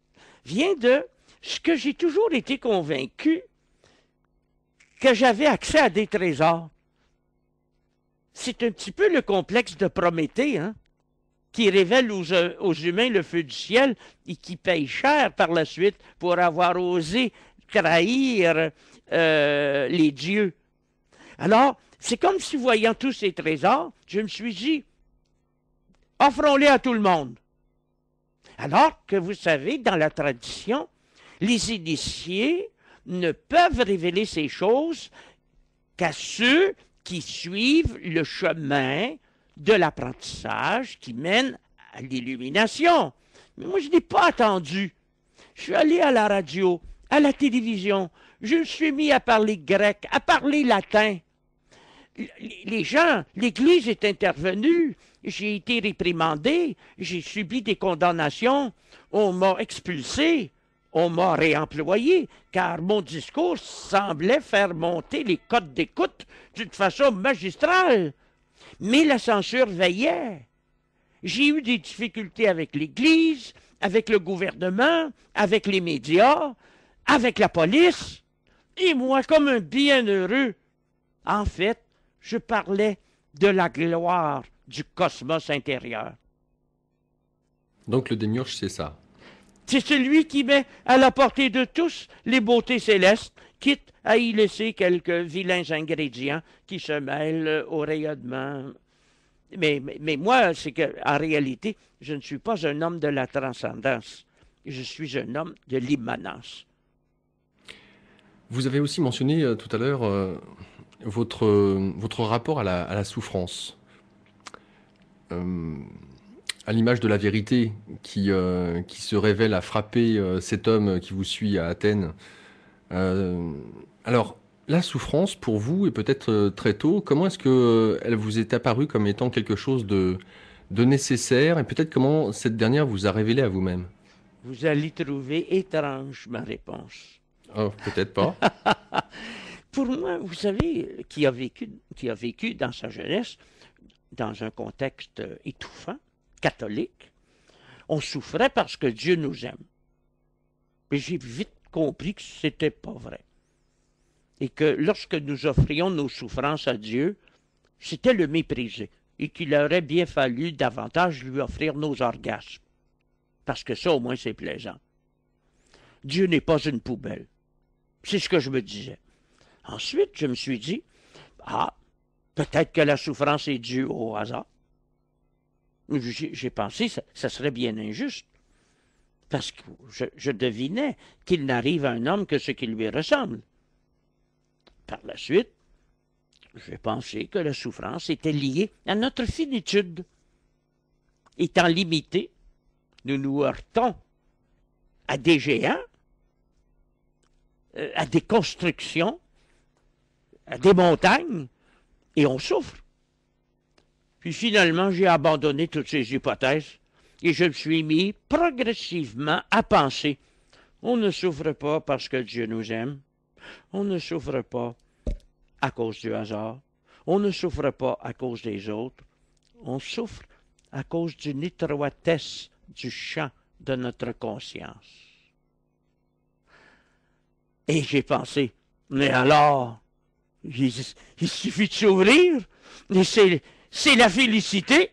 vient de ce que j'ai toujours été convaincu que j'avais accès à des trésors. C'est un petit peu le complexe de Prométhée, hein, qui révèle euh, aux, humains le feu du ciel et qui paye cher par la suite pour avoir osé trahir euh, les dieux. Alors, c'est comme si voyant tous ces trésors, je me suis dit, offrons-les à tout le monde. Alors que vous savez, dans la tradition, les initiés ne peuvent révéler ces choses qu'à ceux qui suivent le chemin de l'apprentissage qui mène à l'illumination. Mais moi, je n'ai pas attendu. Je suis allé à la radio, à la télévision. Je me suis mis à parler grec, à parler latin. Les gens, l'Église est intervenue j'ai été réprimandé, j'ai subi des condamnations, on m'a expulsé, on m'a réemployé, car mon discours semblait faire monter les codes d'écoute d'une façon magistrale. Mais la censure veillait. J'ai eu des difficultés avec l'Église, avec le gouvernement, avec les médias, avec la police, et moi, comme un bienheureux, en fait, je parlais de la gloire du cosmos intérieur. Donc le démiurge, c'est ça. C'est celui qui met à la portée de tous les beautés célestes, quitte à y laisser quelques vilains ingrédients qui se mêlent au rayonnement. Mais, moi, c'est que, en réalité, je ne suis pas un homme de la transcendance. Je suis un homme de l'immanence. Vous avez aussi mentionné euh, tout à l'heure euh, votre, euh, votre rapport à la souffrance. Euh, à l'image de la vérité qui, euh, se révèle à frapper euh, cet homme qui vous suit à Athènes. alors, la souffrance, pour vous, et peut-être très tôt, comment est-ce qu'elle vous est apparue comme étant quelque chose de, nécessaire, et peut-être comment cette dernière vous a révélé à vous-même Vous allez trouver étrange ma réponse. Oh, peut-être pas. pour moi, vous savez, qui a vécu dans sa jeunesse, dans un contexte euh, étouffant, catholique, on souffrait parce que Dieu nous aime. Mais j'ai vite compris que ce n'était pas vrai. Et que lorsque nous offrions nos souffrances à Dieu, c'était le mépriser, et qu'il aurait bien fallu davantage lui offrir nos orgasmes. Parce que ça, au moins, c'est plaisant. Dieu n'est pas une poubelle. C'est ce que je me disais. Ensuite, je me suis dit, ah, Peut-être que la souffrance est due au hasard. J'ai pensé, que ça serait bien injuste parce que je, devinais qu'il n'arrive à un homme que ce qui lui ressemble. Par la suite, j'ai pensé que la souffrance était liée à notre finitude. Étant limité, nous nous heurtons à des géants, euh, à des constructions, à des montagnes et on souffre. Puis finalement, j'ai abandonné toutes ces hypothèses et je me suis mis progressivement à penser on ne souffre pas parce que Dieu nous aime, on ne souffre pas à cause du hasard, on ne souffre pas à cause des autres, on souffre à cause d'une étroitesse du champ de notre conscience. Et j'ai pensé, mais alors, il, suffit de s'ouvrir, et c'est la félicité.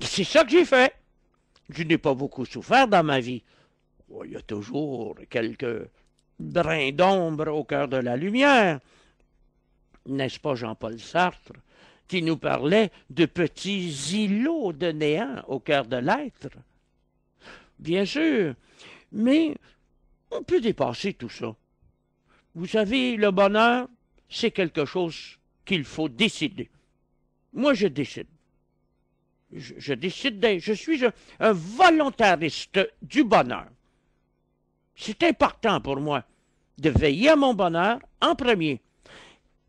C'est ça que j'ai fait. Je n'ai pas beaucoup souffert dans ma vie. Oh, il y a toujours quelques brins d'ombre au cœur de la lumière. N'est-ce pas Jean-Paul Sartre qui nous parlait de petits îlots de néant au cœur de l'être Bien sûr, mais on peut dépasser tout ça. Vous savez, le bonheur, c'est quelque chose qu'il faut décider. Moi, je décide. Je, décide, je suis un volontariste du bonheur. C'est important pour moi de veiller à mon bonheur en premier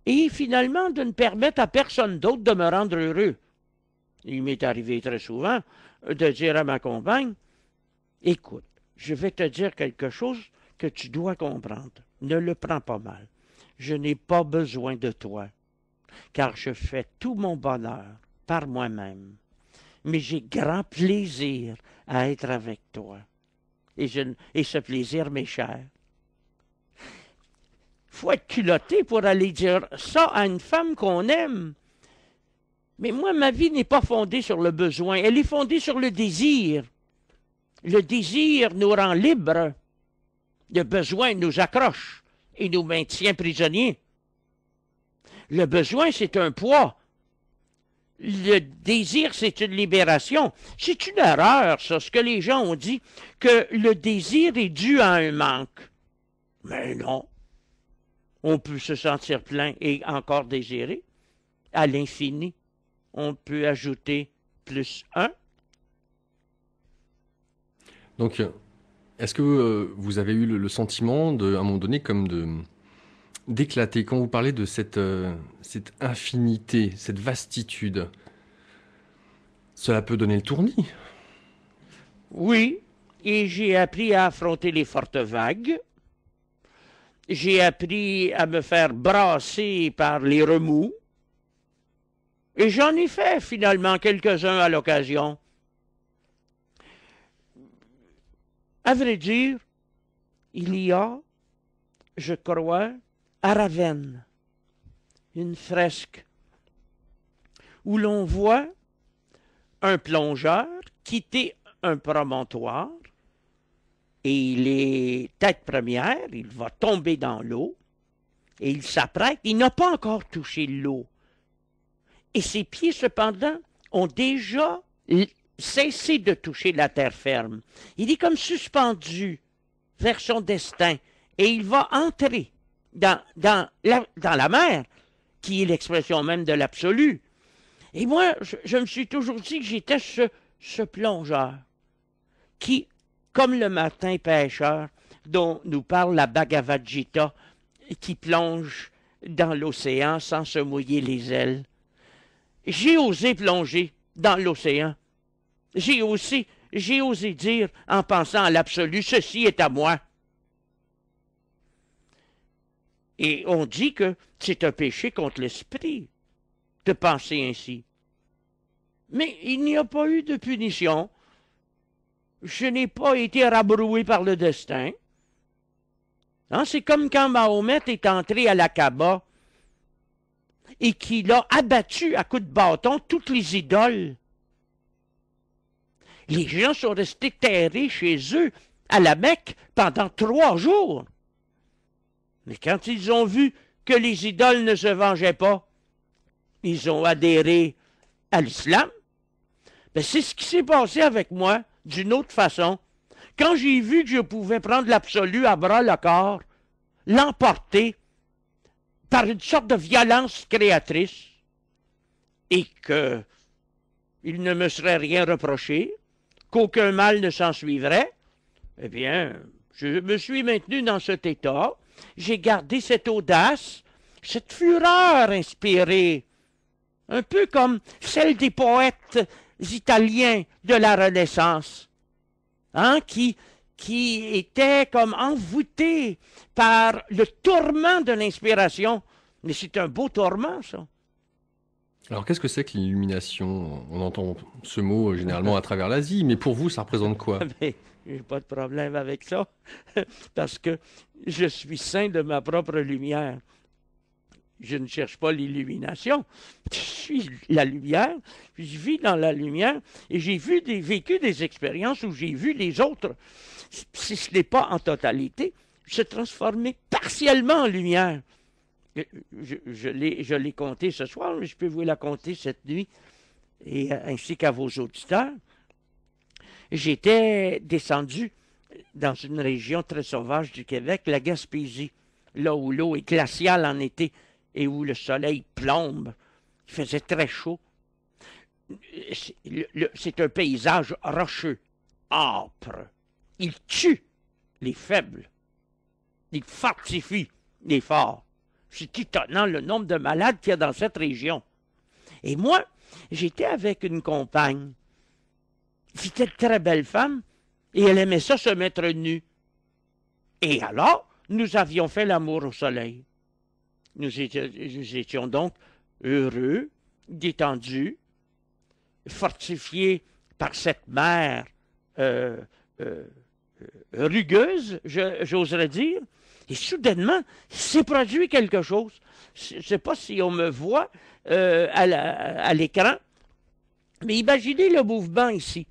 et finalement de ne permettre à personne d'autre de me rendre heureux. Il m'est arrivé très souvent de dire à ma compagne, écoute, je vais te dire quelque chose que tu dois comprendre. Ne le prends pas mal je n'ai pas besoin de toi, car je fais tout mon bonheur par moi-même, mais j'ai grand plaisir à être avec toi. Et, ce plaisir mes chers. Faut être culotté pour aller dire ça à une femme qu'on aime. Mais moi, ma vie n'est pas fondée sur le besoin, elle est fondée sur le désir. Le désir nous rend libres, le besoin nous accroche et nous maintient prisonniers. Le besoin, c'est un poids. Le désir, c'est une libération. C'est une erreur, ça, ce que les gens ont dit, que le désir est dû à un manque. Mais non. On peut se sentir plein et encore désirer. À l'infini, on peut ajouter plus un. Donc, euh, est-ce que euh, vous avez eu le, sentiment, de, à un moment donné, comme de d'éclater quand vous parlez de cette, euh, cette infinité, cette vastitude Cela peut donner le tournis. Oui, et j'ai appris à affronter les fortes vagues. J'ai appris à me faire brasser par les remous. Et j'en ai fait finalement quelques-uns à l'occasion. À vrai dire, il y a, je crois, à Ravenne, une fresque où l'on voit un plongeur quitter un promontoire et il est tête première, il va tomber dans l'eau et il s'apprête, il n'a pas encore touché l'eau. Et ses pieds, cependant, ont déjà cessé de toucher la terre ferme. Il est comme suspendu vers son destin et il va entrer dans, dans, la, dans la mer, qui est l'expression même de l'absolu. Et moi, je, me suis toujours dit que j'étais ce, ce plongeur qui, comme le matin pêcheur dont nous parle la Bhagavad Gita, qui plonge dans l'océan sans se mouiller les ailes. J'ai osé plonger dans l'océan j'ai aussi, j'ai osé dire, en pensant à l'absolu, ceci est à moi. Et on dit que c'est un péché contre l'esprit de penser ainsi. Mais il n'y a pas eu de punition. Je n'ai pas été rabroué par le destin. Hein, c'est comme quand Mahomet est entré à la Kaaba et qu'il a abattu à coups de bâton toutes les idoles les gens sont restés terrés chez eux à la Mecque pendant trois jours. Mais quand ils ont vu que les idoles ne se vengeaient pas, ils ont adhéré à l'islam. Mais ben, c'est ce qui s'est passé avec moi d'une autre façon. Quand j'ai vu que je pouvais prendre l'absolu à bras le corps, l'emporter par une sorte de violence créatrice, et que il ne me serait rien reproché, qu'aucun mal ne s'en suivrait, eh bien, je me suis maintenu dans cet état, j'ai gardé cette audace, cette fureur inspirée, un peu comme celle des poètes italiens de la Renaissance, hein, qui, qui étaient comme envoûtés par le tourment de l'inspiration. Mais c'est un beau tourment, ça. Alors, qu'est-ce que c'est que l'illumination On entend ce mot euh, généralement à travers l'Asie, mais pour vous, ça représente quoi j'ai pas de problème avec ça, parce que je suis saint de ma propre lumière. Je ne cherche pas l'illumination. Je suis la lumière, puis je vis dans la lumière, et j'ai vu des, vécu des expériences où j'ai vu les autres, si ce n'est pas en totalité, se transformer partiellement en lumière je, je l'ai compté ce soir, mais je peux vous la compter cette nuit, et euh, ainsi qu'à vos auditeurs. J'étais descendu dans une région très sauvage du Québec, la Gaspésie, là où l'eau est glaciale en été et où le soleil plombe. Il faisait très chaud. C'est un paysage rocheux, âpre. Il tue les faibles. Il fortifie les forts. C'est étonnant le nombre de malades qu'il y a dans cette région. Et moi, j'étais avec une compagne. C'était une très belle femme, et elle aimait ça se mettre nue. Et alors, nous avions fait l'amour au soleil. Nous étions, donc heureux, détendus, fortifiés par cette mer euh, euh, rugueuse, j'oserais dire, et soudainement, s'est produit quelque chose. Je ne sais pas si on me voit euh, à l'écran, mais imaginez le mouvement ici.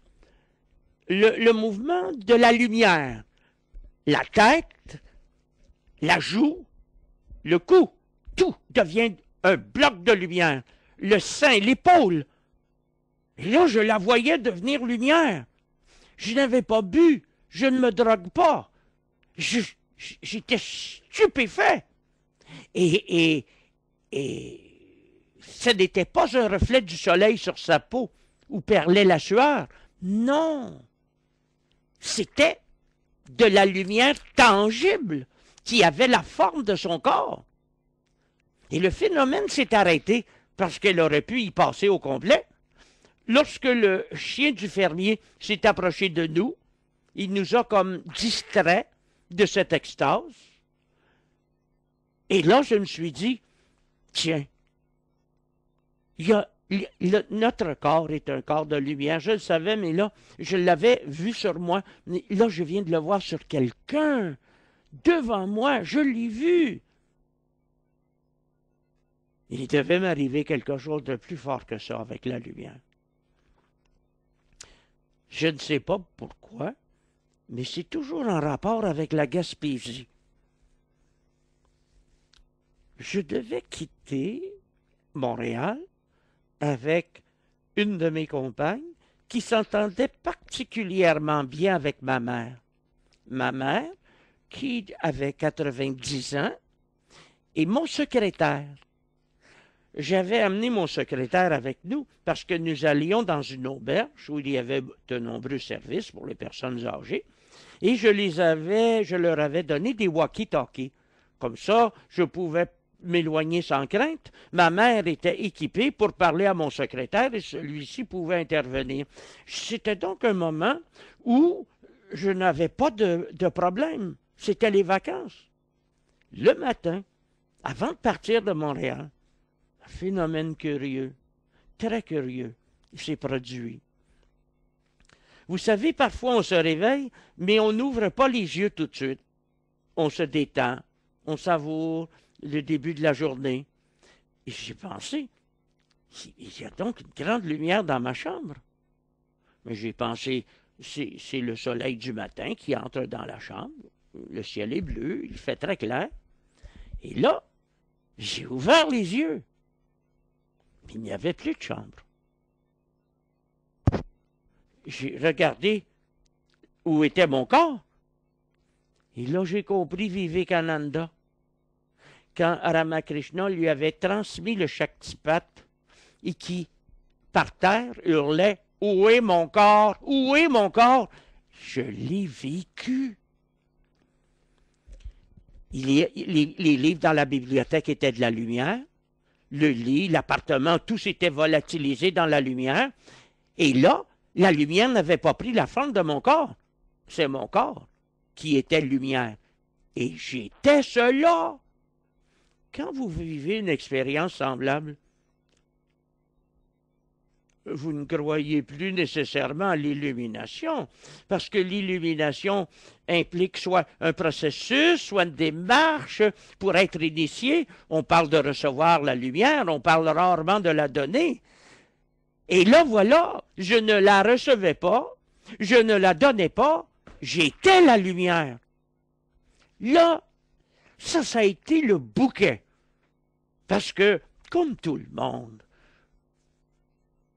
Le, mouvement de la lumière. La tête, la joue, le cou, tout devient un bloc de lumière. Le sein, l'épaule. Là, je la voyais devenir lumière. Je n'avais pas bu. Je ne me drogue pas. Je, j'étais stupéfait. Et, et, et ce n'était pas un reflet du soleil sur sa peau où perlait la sueur. Non. C'était de la lumière tangible qui avait la forme de son corps. Et le phénomène s'est arrêté parce qu'elle aurait pu y passer au complet. Lorsque le chien du fermier s'est approché de nous, il nous a comme distrait de cette extase. Et là, je me suis dit, tiens, a, notre corps est un corps de lumière. Je le savais, mais là, je l'avais vu sur moi. là, je viens de le voir sur quelqu'un. Devant moi, je l'ai vu. Il devait m'arriver quelque chose de plus fort que ça avec la lumière. Je ne sais pas pourquoi, mais c'est toujours en rapport avec la Gaspésie. Je devais quitter Montréal avec une de mes compagnes qui s'entendait particulièrement bien avec ma mère. Ma mère, qui avait 90 ans, et mon secrétaire. J'avais amené mon secrétaire avec nous parce que nous allions dans une auberge où il y avait de nombreux services pour les personnes âgées et je les avais, je leur avais donné des walkie-talkies. Comme ça, je pouvais m'éloigner sans crainte. Ma mère était équipée pour parler à mon secrétaire et celui-ci pouvait intervenir. C'était donc un moment où je n'avais pas de, de problème. C'était les vacances. Le matin, avant de partir de Montréal, un phénomène curieux, très curieux, s'est produit. Vous savez, parfois on se réveille, mais on n'ouvre pas les yeux tout de suite. On se détend, on savoure le début de la journée. Et j'ai pensé, il y a donc une grande lumière dans ma chambre. Mais j'ai pensé, c'est le soleil du matin qui entre dans la chambre. Le ciel est bleu, il fait très clair. Et là, j'ai ouvert les yeux. Il n'y avait plus de chambre j'ai regardé où était mon corps. Et là, j'ai compris Vivekananda. Quand Ramakrishna lui avait transmis le Shaktipat et qui, par terre, hurlait Où est mon corps Où est mon corps Je l'ai vécu. les, les livres dans la bibliothèque étaient de la lumière. Le lit, l'appartement, tout s'était volatilisé dans la lumière. Et là, la lumière n'avait pas pris la forme de mon corps. C'est mon corps qui était lumière. Et j'étais cela. Quand vous vivez une expérience semblable, vous ne croyez plus nécessairement à l'illumination, parce que l'illumination implique soit un processus, soit une démarche pour être initié. On parle de recevoir la lumière, on parle rarement de la donner. Et là, voilà, je ne la recevais pas, je ne la donnais pas, j'étais la lumière. Là, ça, ça a été le bouquet. Parce que, comme tout le monde,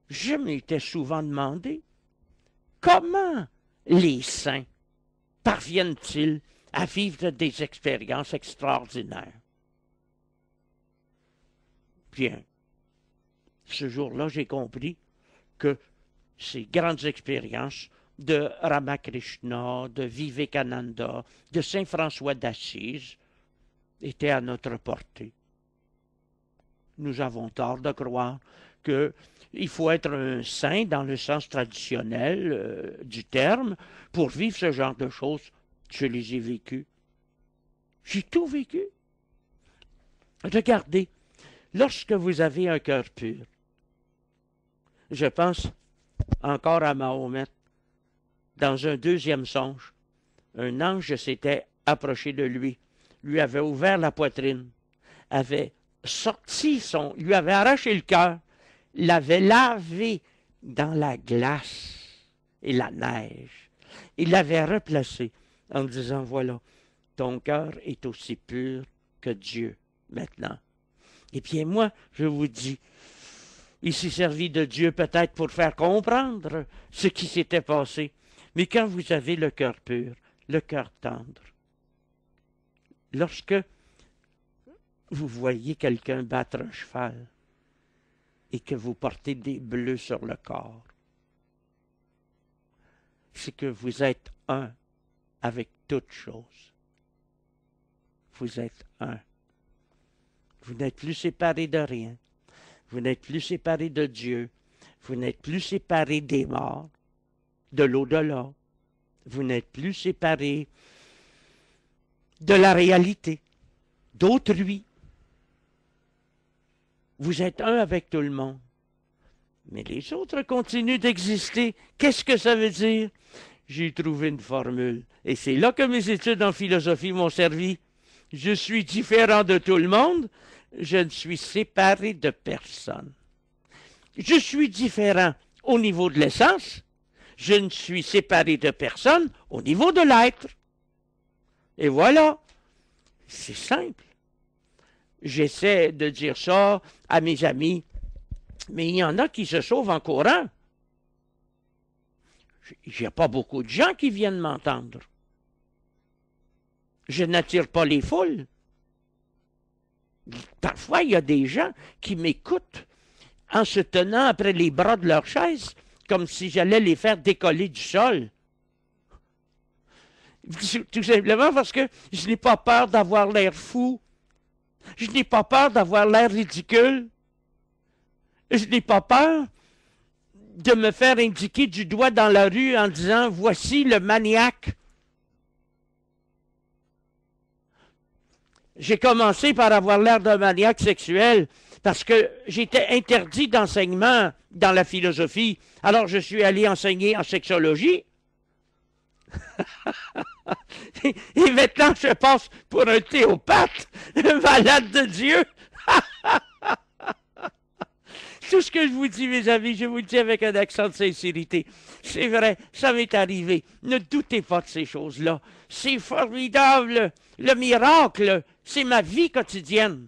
je m'étais souvent demandé comment les saints parviennent-ils à vivre des expériences extraordinaires. Bien, ce jour-là, j'ai compris que ces grandes expériences de Ramakrishna, de Vivekananda, de Saint François d'Assise étaient à notre portée. Nous avons tort de croire qu'il faut être un saint dans le sens traditionnel euh, du terme pour vivre ce genre de choses. Je les ai vécues. J'ai tout vécu. Regardez, lorsque vous avez un cœur pur, je pense encore à Mahomet. Dans un deuxième songe, un ange s'était approché de lui, lui avait ouvert la poitrine, avait sorti son, lui avait arraché le cœur, l'avait lavé dans la glace et la neige. Il l'avait replacé en disant, voilà, ton cœur est aussi pur que Dieu maintenant. Et eh bien moi, je vous dis, il s'est servi de Dieu peut-être pour faire comprendre ce qui s'était passé. Mais quand vous avez le cœur pur, le cœur tendre, lorsque vous voyez quelqu'un battre un cheval et que vous portez des bleus sur le corps, c'est que vous êtes un avec toute chose. Vous êtes un. Vous n'êtes plus séparé de rien. Vous n'êtes plus séparé de Dieu. Vous n'êtes plus séparé des morts, de l'au-delà. Vous n'êtes plus séparé de la réalité, d'autrui. Vous êtes un avec tout le monde. Mais les autres continuent d'exister. Qu'est-ce que ça veut dire? J'ai trouvé une formule. Et c'est là que mes études en philosophie m'ont servi. Je suis différent de tout le monde, je ne suis séparé de personne. Je suis différent au niveau de l'essence, je ne suis séparé de personne au niveau de l'être. Et voilà, c'est simple. J'essaie de dire ça à mes amis, mais il y en a qui se sauvent en courant. Il n'y a pas beaucoup de gens qui viennent m'entendre. Je n'attire pas les foules. Parfois, il y a des gens qui m'écoutent en se tenant après les bras de leur chaise, comme si j'allais les faire décoller du sol. Tout simplement parce que je n'ai pas peur d'avoir l'air fou. Je n'ai pas peur d'avoir l'air ridicule. Je n'ai pas peur de me faire indiquer du doigt dans la rue en disant voici le maniaque. j'ai commencé par avoir l'air d'un maniaque sexuel parce que j'étais interdit d'enseignement dans la philosophie. Alors je suis allé enseigner en sexologie. Et maintenant, je pense pour un théopathe, un malade de Dieu. Tout ce que je vous dis, mes amis, je vous le dis avec un accent de sincérité. C'est vrai, ça m'est arrivé. Ne doutez pas de ces choses-là. C'est formidable. Le miracle c'est ma vie quotidienne.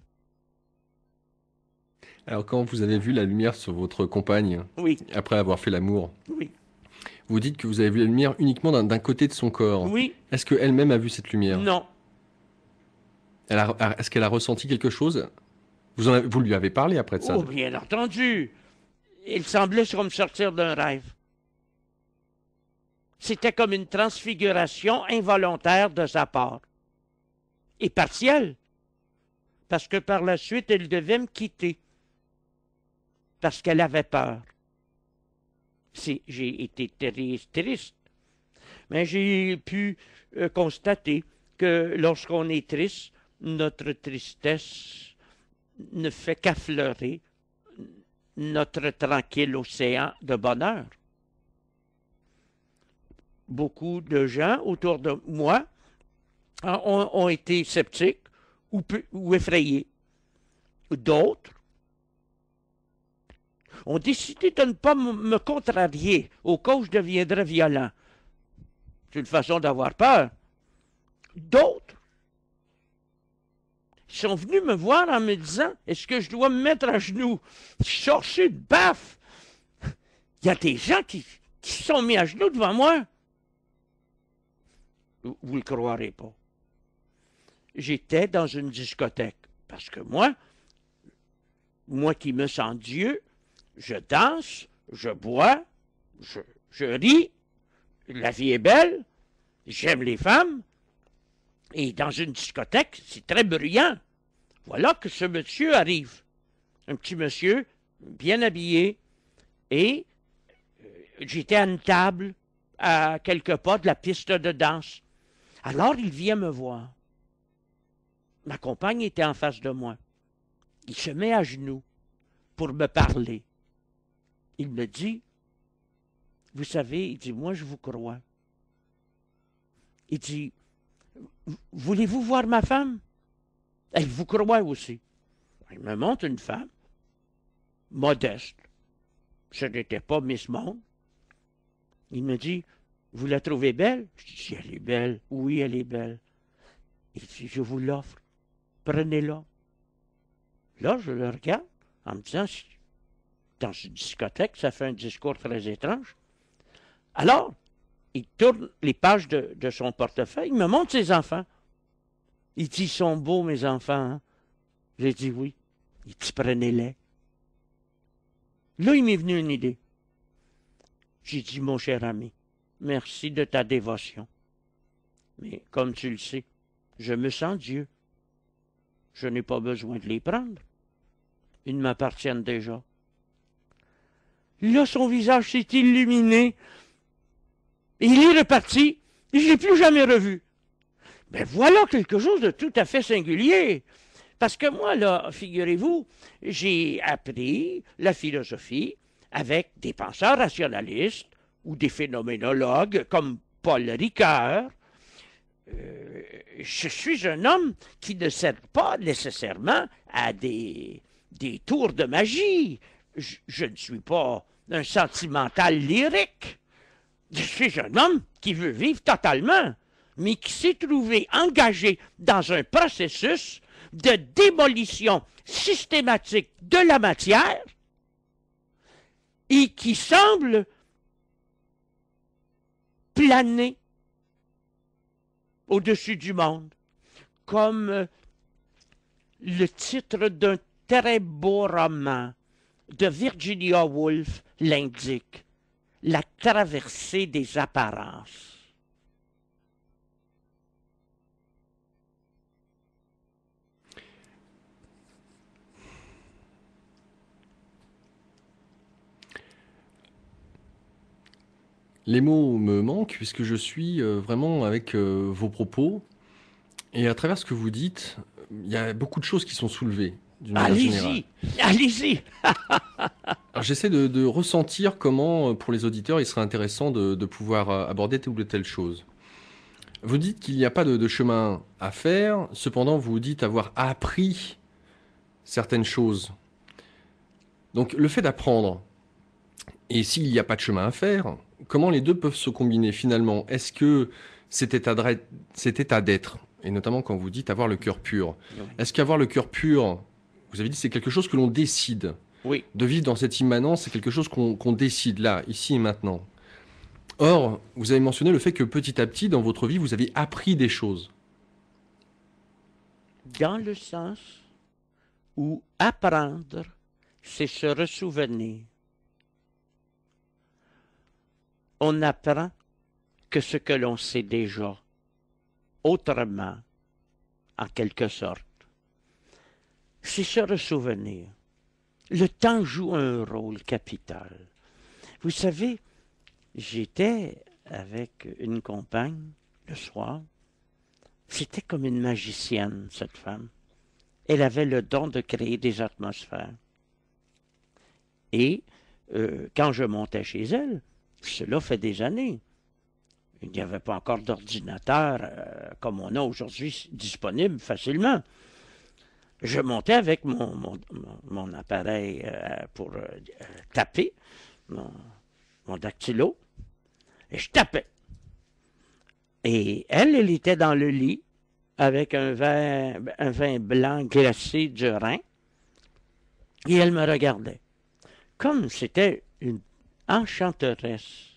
Alors, quand vous avez vu la lumière sur votre compagne, oui. après avoir fait l'amour, oui. vous dites que vous avez vu la lumière uniquement d'un côté de son corps. Oui. Est-ce qu'elle-même a vu cette lumière Non. Est-ce qu'elle a ressenti quelque chose vous, lui avez parlé après de ça Oh, bien entendu. Il semblait se sortir d'un rêve. C'était comme une transfiguration involontaire de sa part et partielle, parce que par la suite, elle devait me quitter, parce qu'elle avait peur. J'ai été triste, triste, mais j'ai pu euh, constater que lorsqu'on est triste, notre tristesse ne fait qu'affleurer notre tranquille océan de bonheur. Beaucoup de gens autour de moi ah, ont, été sceptiques ou, ou effrayés. D'autres ont décidé de ne pas me contrarier, au cas où je deviendrais violent. C'est une façon d'avoir peur. D'autres sont venus me voir en me disant Est-ce que je dois me mettre à genoux Chercher de baffe Il y a des gens qui, qui sont mis à genoux devant moi. Vous ne le croirez pas j'étais dans une discothèque. Parce que moi, moi qui me sens Dieu, je danse, je bois, je, je ris, la vie est belle, j'aime les femmes, et dans une discothèque, c'est très bruyant. Voilà que ce monsieur arrive. Un petit monsieur, bien habillé, et euh, j'étais à une table à quelques pas de la piste de danse. Alors il vient me voir. Ma compagne était en face de moi. Il se met à genoux pour me parler. Il me dit, vous savez, il dit, moi je vous crois. Il dit, voulez-vous voir ma femme? Elle vous croit aussi. Il me montre une femme, modeste. Ce n'était pas Miss Monde. Il me dit, vous la trouvez belle? Je dis, si elle est belle, oui, elle est belle. Il dit, je vous l'offre prenez la Là, je le regarde en me disant, dans une discothèque, ça fait un discours très étrange. Alors, il tourne les pages de, son portefeuille, il me montre ses enfants. Il dit, ils sont beaux, mes enfants. Hein. J'ai dit oui. Il dit, prenez-les. Là, il m'est venu une idée. J'ai dit, mon cher ami, merci de ta dévotion. Mais comme tu le sais, je me sens Dieu je n'ai pas besoin de les prendre. Ils m'appartiennent déjà. Là, son visage s'est illuminé. Il est reparti. Je ne l'ai plus jamais revu. Mais ben, voilà quelque chose de tout à fait singulier. Parce que moi, là, figurez-vous, j'ai appris la philosophie avec des penseurs rationalistes ou des phénoménologues comme Paul Ricoeur, euh, je suis un homme qui ne sert pas nécessairement à des, des tours de magie. je ne suis pas un sentimental lyrique. Je suis un homme qui veut vivre totalement, mais qui s'est trouvé engagé dans un processus de démolition systématique de la matière et qui semble planer au-dessus du monde, comme euh, le titre d'un très beau roman de Virginia Woolf l'indique, La traversée des apparences. Les mots me manquent puisque je suis euh, vraiment avec euh, vos propos. Et à travers ce que vous dites, il y a beaucoup de choses qui sont soulevées. Allez-y, allez-y. J'essaie de, ressentir comment, euh, pour les auditeurs, il serait intéressant de, pouvoir aborder telle ou telle chose. Vous dites qu'il n'y a pas de, chemin à faire, cependant vous dites avoir appris certaines choses. Donc le fait d'apprendre, et s'il n'y a pas de chemin à faire, comment les deux peuvent se combiner finalement Est-ce que cet état d'être, et notamment quand vous dites avoir le cœur pur, est-ce qu'avoir le cœur pur, vous avez dit, c'est quelque chose que l'on décide oui. De vivre dans cette immanence, c'est quelque chose qu'on décide là, ici et maintenant. Or, vous avez mentionné le fait que petit à petit, dans votre vie, vous avez appris des choses. Dans le sens où apprendre, c'est se ressouvenir on apprend que ce que l'on sait déjà, autrement, en quelque sorte. C'est se ressouvenir. Le temps joue un rôle capital. Vous savez, j'étais avec une compagne le soir. C'était comme une magicienne, cette femme. Elle avait le don de créer des atmosphères. Et euh, quand je montais chez elle, cela fait des années. Il n'y avait pas encore d'ordinateur euh, comme on a aujourd'hui disponible facilement. Je montais avec mon, appareil euh, pour euh, taper, mon, dactylo, et je tapais. Et elle, elle était dans le lit avec un vin, un vin blanc glacé du Rhin, et elle me regardait. Comme c'était enchanteresse.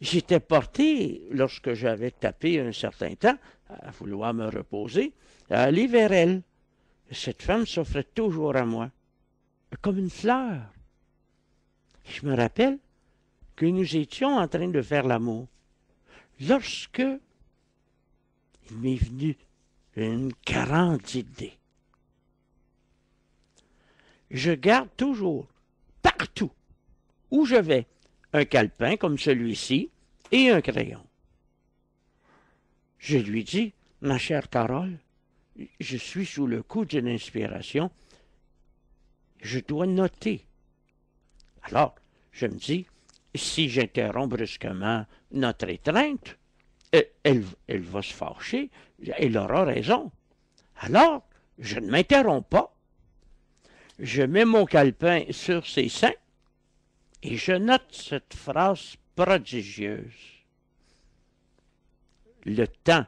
J'étais porté, lorsque j'avais tapé un certain temps, à vouloir me reposer, à aller vers elle. Cette femme s'offrait toujours à moi, comme une fleur. Je me rappelle que nous étions en train de faire l'amour. Lorsque il m'est venu une grande idée. Je garde toujours où je vais un calepin comme celui-ci et un crayon. Je lui dis, ma chère Carole, je suis sous le coup d'une inspiration, je dois noter. Alors, je me dis, si j'interromps brusquement notre étreinte, euh, elle, va se fâcher, elle aura raison. Alors, je ne m'interromps pas. Je mets mon calepin sur ses seins et je note cette phrase prodigieuse. Le temps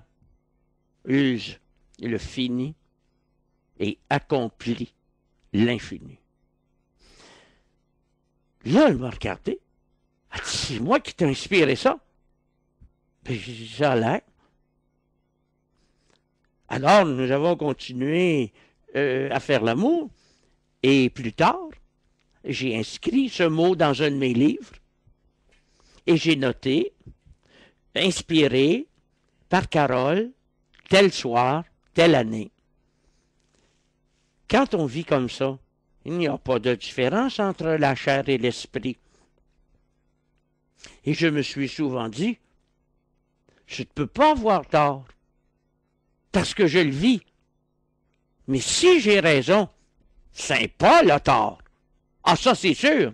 use le fini et accomplit l'infini. Là, elle m'a regardé. Ah, c'est moi qui t'ai inspiré ça. Puis ben, j'ai ça Alors, nous avons continué euh, à faire l'amour. Et plus tard, j'ai inscrit ce mot dans un de mes livres et j'ai noté, inspiré par Carole, tel soir, telle année. Quand on vit comme ça, il n'y a pas de différence entre la chair et l'esprit. Et je me suis souvent dit, je ne peux pas avoir tort, parce que je le vis. Mais si j'ai raison, c'est pas le tort. Ah, ça, c'est sûr.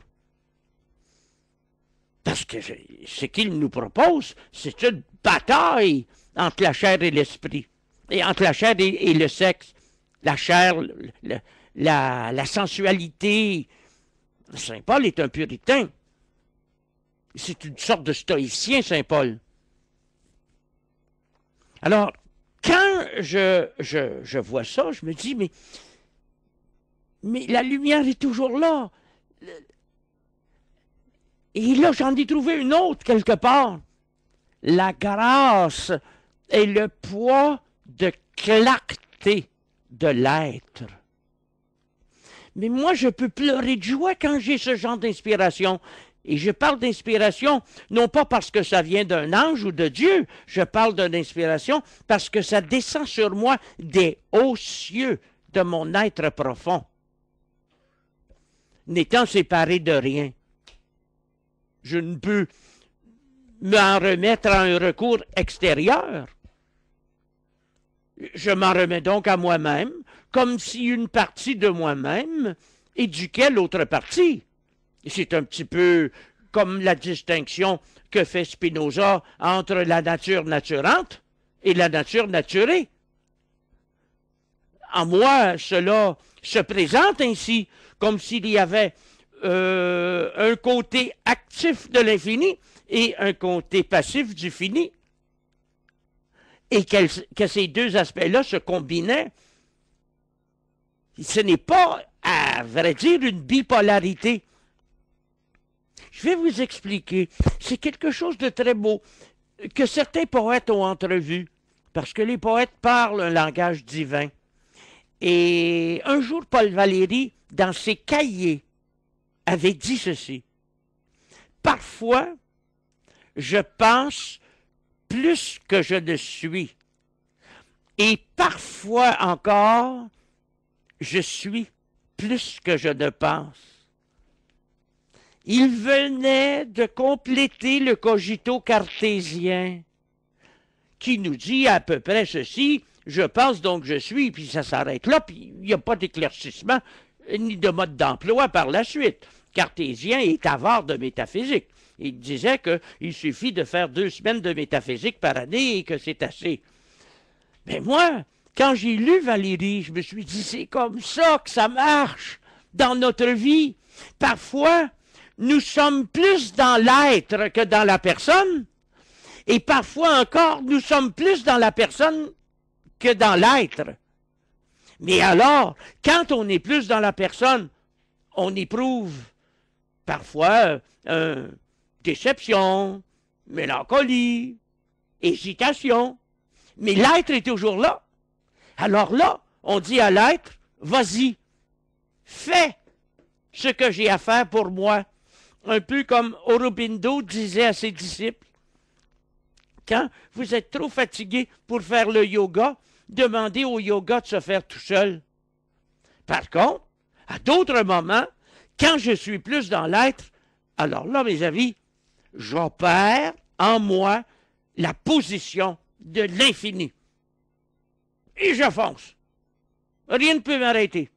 Parce que ce qu'il nous propose, c'est une bataille entre la chair et l'esprit, et entre la chair et, le sexe. La chair, la, la sensualité. Saint Paul est un puritain. C'est une sorte de stoïcien, Saint Paul. Alors, quand je, je, je vois ça, je me dis, mais, mais la lumière est toujours là. Et là, j'en ai trouvé une autre quelque part. La grâce est le poids de clarté de l'être. Mais moi, je peux pleurer de joie quand j'ai ce genre d'inspiration. Et je parle d'inspiration non pas parce que ça vient d'un ange ou de Dieu, je parle d'inspiration inspiration parce que ça descend sur moi des hauts cieux de mon être profond n'étant séparé de rien. Je ne peux m'en remettre à un recours extérieur. Je m'en remets donc à moi-même, comme si une partie de moi-même éduquait l'autre partie. C'est un petit peu comme la distinction que fait Spinoza entre la nature naturante et la nature naturée. En moi, cela se présente ainsi comme s'il y avait euh, un côté actif de l'infini et un côté passif du fini, et que ces deux aspects-là se combinaient, ce n'est pas, à vrai dire, une bipolarité. Je vais vous expliquer. C'est quelque chose de très beau euh, que certains poètes ont entrevu, parce que les poètes parlent un langage divin. Et un jour, Paul Valéry, dans ses cahiers, avait dit ceci. Parfois, je pense plus que je ne suis. Et parfois encore, je suis plus que je ne pense. Il venait de compléter le cogito cartésien qui nous dit à peu près ceci, je pense donc je suis, puis ça s'arrête là, puis il n'y a pas d'éclaircissement ni de mode d'emploi par la suite. Cartésien est avare de métaphysique. Il disait qu'il suffit de faire deux semaines de métaphysique par année et que c'est assez. Mais moi, quand j'ai lu Valérie, je me suis dit, c'est comme ça que ça marche dans notre vie. Parfois, nous sommes plus dans l'être que dans la personne, et parfois encore, nous sommes plus dans la personne que dans l'être. Mais alors, quand on est plus dans la personne, on éprouve parfois euh, déception, mélancolie, hésitation. Mais l'être est toujours là. Alors là, on dit à l'être, vas-y, fais ce que j'ai à faire pour moi. Un peu comme Aurobindo disait à ses disciples, quand vous êtes trop fatigué pour faire le yoga, demander au yoga de se faire tout seul. Par contre, à d'autres moments, quand je suis plus dans l'être, alors là, mes amis, j'opère en moi la position de l'infini. Et je fonce. Rien ne peut m'arrêter.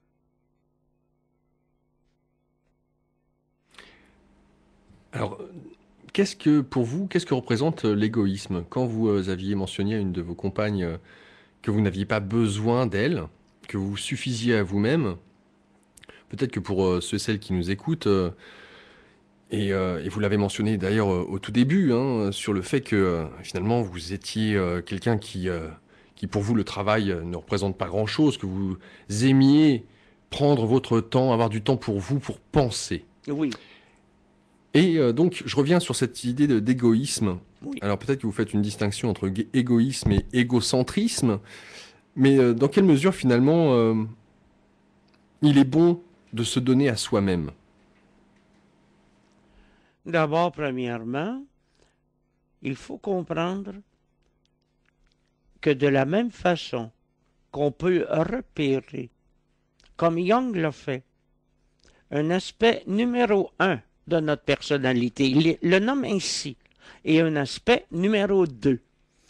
Alors, qu'est-ce que, pour vous, qu'est-ce que représente euh, l'égoïsme Quand vous euh, aviez mentionné à une de vos compagnes euh, que vous n'aviez pas besoin d'elle, que vous suffisiez à vous-même. Peut-être que pour euh, ceux et celles qui nous écoutent, euh, euh, et, vous l'avez mentionné d'ailleurs au tout début, hein, sur le fait que finalement vous étiez quelqu'un qui, qui, pour vous, le travail ne représente pas grand-chose, que vous aimiez prendre votre temps, avoir du temps pour vous, pour penser. Oui. Et donc, je reviens sur cette idée d'égoïsme alors peut-être que vous faites une distinction entre égoïsme et égocentrisme, mais euh, dans quelle mesure finalement euh, il est bon de se donner à soi-même D'abord, premièrement, il faut comprendre que de la même façon qu'on peut repérer, comme Young l'a fait, un aspect numéro un de notre personnalité, il le nomme ainsi, et un aspect numéro 2.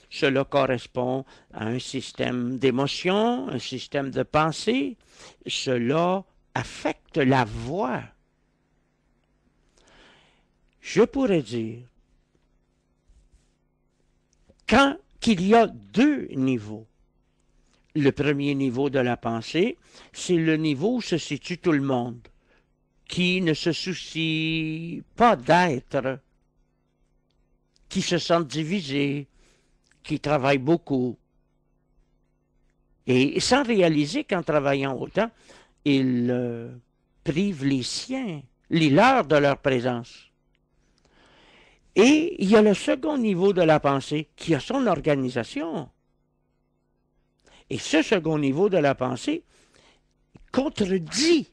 Cela correspond à un système d'émotion, un système de pensée. Cela affecte la voix. Je pourrais dire, quand qu'il y a deux niveaux, le premier niveau de la pensée, c'est le niveau où se situe tout le monde, qui ne se soucie pas d'être qui se sentent divisés, qui travaillent beaucoup. Et sans réaliser qu'en travaillant autant, ils euh, privent les siens, les leurs de leur présence. Et il y a le second niveau de la pensée qui a son organisation. Et ce second niveau de la pensée contredit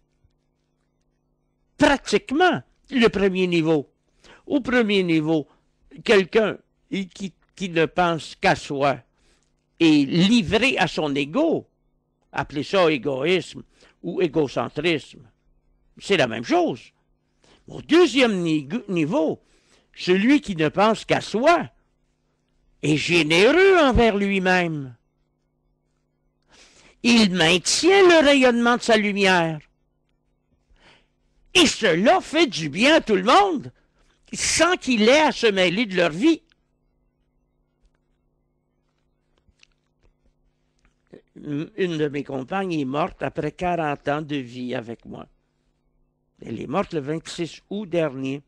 pratiquement le premier niveau. Au premier niveau, quelqu'un qui, ne pense qu'à soi et livré à son ego, appelez ça égoïsme ou égocentrisme, c'est la même chose. Au deuxième niveau, celui qui ne pense qu'à soi est généreux envers lui-même. Il maintient le rayonnement de sa lumière. Et cela fait du bien à tout le monde sans qu'il ait à se mêler de leur vie. Une de mes compagnes est morte après 40 ans de vie avec moi. Elle est morte le 26 août dernier.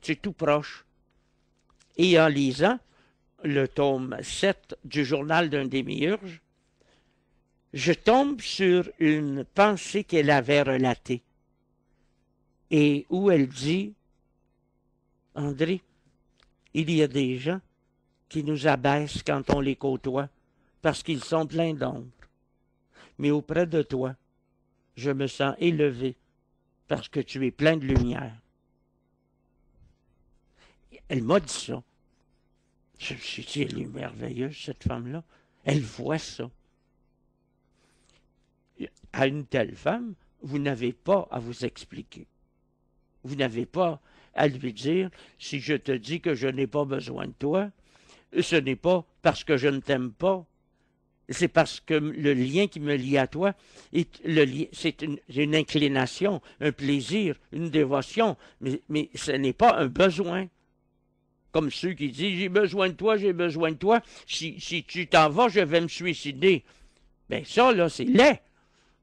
C'est tout proche. Et en lisant le tome 7 du journal d'un démiurge, je tombe sur une pensée qu'elle avait relatée et où elle dit André, il y a des gens qui nous abaissent quand on les côtoie parce qu'ils sont pleins d'ombre. Mais auprès de toi, je me sens élevé parce que tu es plein de lumière. Elle m'a dit ça. Je me suis dit, elle est merveilleuse, cette femme-là. Elle voit ça. À une telle femme, vous n'avez pas à vous expliquer. Vous n'avez pas à lui dire, si je te dis que je n'ai pas besoin de toi, ce n'est pas parce que je ne t'aime pas, c'est parce que le lien qui me lie à toi, est le c'est une, inclination, un plaisir, une dévotion, mais, ce n'est pas un besoin. Comme ceux qui disent j'ai besoin de toi, j'ai besoin de toi, si, si tu t'en vas, je vais me suicider. Bien ça, là, c'est laid.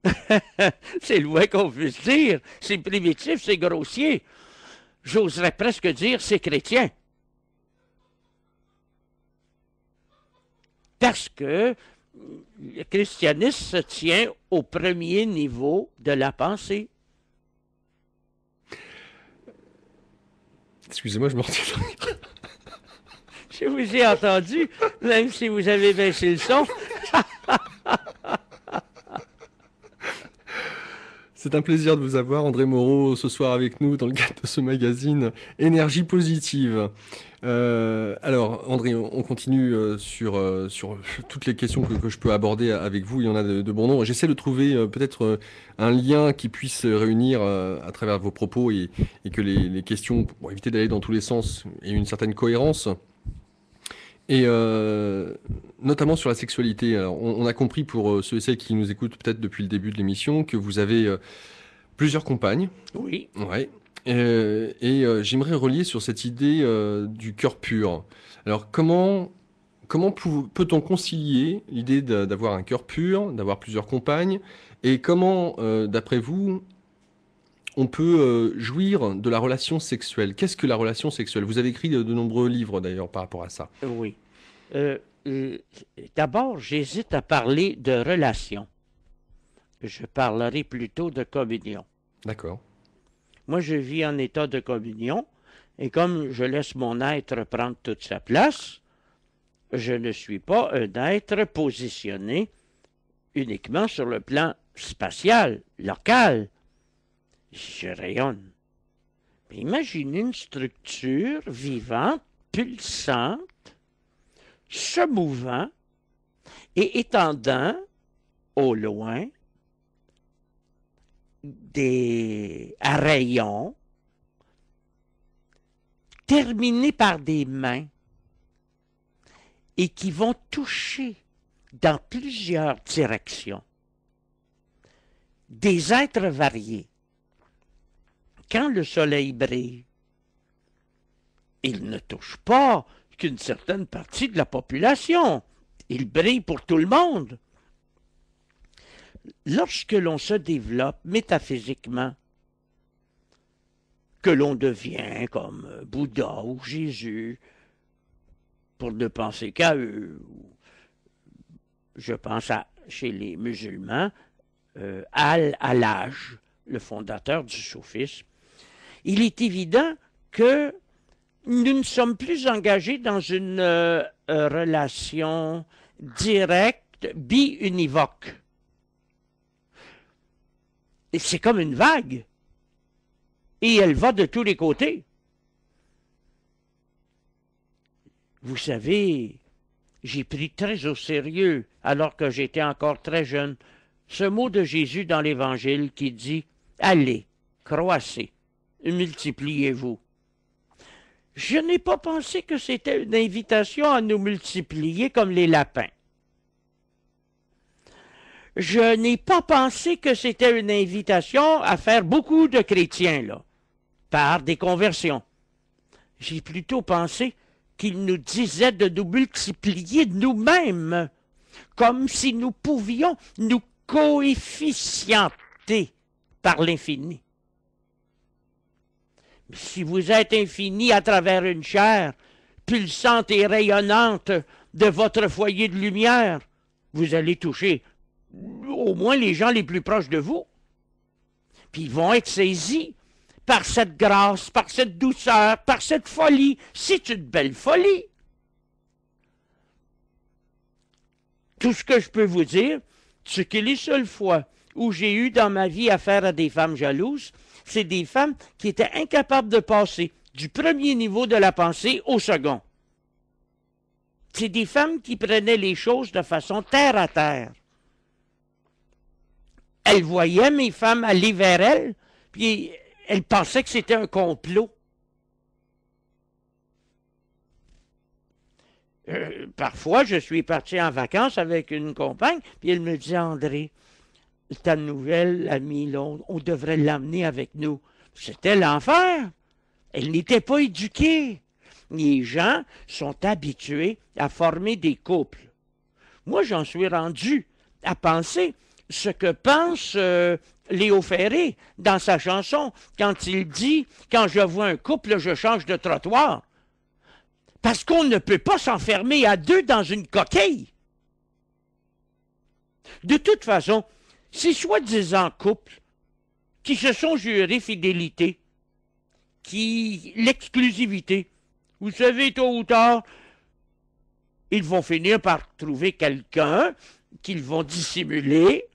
c'est loin qu'on puisse dire. C'est primitif, c'est grossier j'oserais presque dire, c'est chrétien. Parce que le christianisme se tient au premier niveau de la pensée. Excusez-moi, je me retiens. je vous ai entendu, même si vous avez baissé le son. C'est un plaisir de vous avoir, André Moreau, ce soir avec nous dans le cadre de ce magazine Énergie positive. Euh, alors, André, on continue euh, sur, euh, sur toutes les questions que, je peux aborder avec vous. Il y en a de, bon nombre. J'essaie de trouver peut-être un lien qui puisse réunir à travers vos propos et, que les, les questions, pour éviter d'aller dans tous les sens, aient une certaine cohérence. Et euh, notamment sur la sexualité. Alors, on, a compris pour euh, ceux et celles qui nous écoutent peut-être depuis le début de l'émission que vous avez euh, plusieurs compagnes. Oui. Ouais. et j'aimerais relier sur cette idée du cœur pur. Alors comment comment peut-on concilier l'idée d'avoir un cœur pur, d'avoir plusieurs compagnes, et comment, d'après vous, on peut euh, jouir de la relation sexuelle. Qu'est-ce que la relation sexuelle Vous avez écrit de, nombreux livres d'ailleurs par rapport à ça. Oui. Euh, euh, d'abord, j'hésite à parler de relation. Je parlerai plutôt de communion. D'accord. Moi, je vis en état de communion et comme je laisse mon être prendre toute sa place, je ne suis pas un être positionné uniquement sur le plan spatial, local, je rayonne. imaginez une structure vivante, pulsante, se mouvant et étendant au loin des rayons terminés par des mains et qui vont toucher dans plusieurs directions des êtres variés quand le soleil brille, il ne touche pas qu'une certaine partie de la population. Il brille pour tout le monde. Lorsque l'on se développe métaphysiquement, que l'on devient comme Bouddha ou Jésus, pour ne penser qu'à eux, je pense à, chez les musulmans, euh, Al-Alaj, le fondateur du sophisme, il est évident que nous ne sommes plus engagés dans une euh, euh, relation directe, bi-univoque. C'est comme une vague. Et elle va de tous les côtés. Vous savez, j'ai pris très au sérieux, alors que j'étais encore très jeune, ce mot de Jésus dans l'Évangile qui dit Allez, croissez, multipliez-vous. Je n'ai pas pensé que c'était une invitation à nous multiplier comme les lapins. Je n'ai pas pensé que c'était une invitation à faire beaucoup de chrétiens, là, par des conversions. J'ai plutôt pensé qu'il nous disait de nous multiplier nous-mêmes, comme si nous pouvions nous coefficienter par l'infini si vous êtes infini à travers une chair, pulsante et rayonnante de votre foyer de lumière, vous allez toucher au moins les gens les plus proches de vous. Puis ils vont être saisis par cette grâce, par cette douceur, par cette folie. C'est une belle folie. Tout ce que je peux vous dire, c'est que les seules fois où j'ai eu dans ma vie affaire à des femmes jalouses, c'est des femmes qui étaient incapables de passer du premier niveau de la pensée au second. C'est des femmes qui prenaient les choses de façon terre à terre. Elles voyaient mes femmes aller vers elles, puis elles pensaient que c'était un complot. Euh, parfois, je suis parti en vacances avec une compagne, puis elle me dit André, ta nouvelle amie Londres, on devrait l'amener avec nous. C'était l'enfer. Elle n'était pas éduquée. Les gens sont habitués à former des couples. Moi, j'en suis rendu à penser ce que pense euh, Léo Ferré dans sa chanson quand il dit Quand je vois un couple, je change de trottoir. Parce qu'on ne peut pas s'enfermer à deux dans une coquille. De toute façon, ces soi-disant couples qui se sont jurés fidélité, qui l'exclusivité, vous savez, tôt ou tard, ils vont finir par trouver quelqu'un qu'ils vont dissimuler,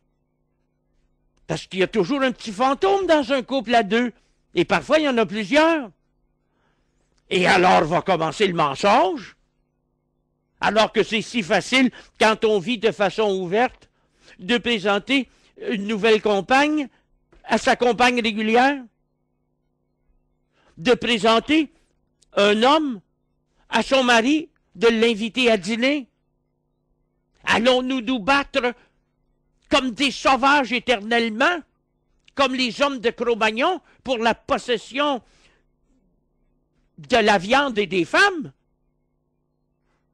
parce qu'il y a toujours un petit fantôme dans un couple à deux, et parfois il y en a plusieurs. Et alors va commencer le mensonge, alors que c'est si facile, quand on vit de façon ouverte, de présenter une nouvelle compagne à sa compagne régulière? De présenter un homme à son mari, de l'inviter à dîner? Allons-nous nous battre comme des sauvages éternellement, comme les hommes de Cro-Magnon, pour la possession de la viande et des femmes?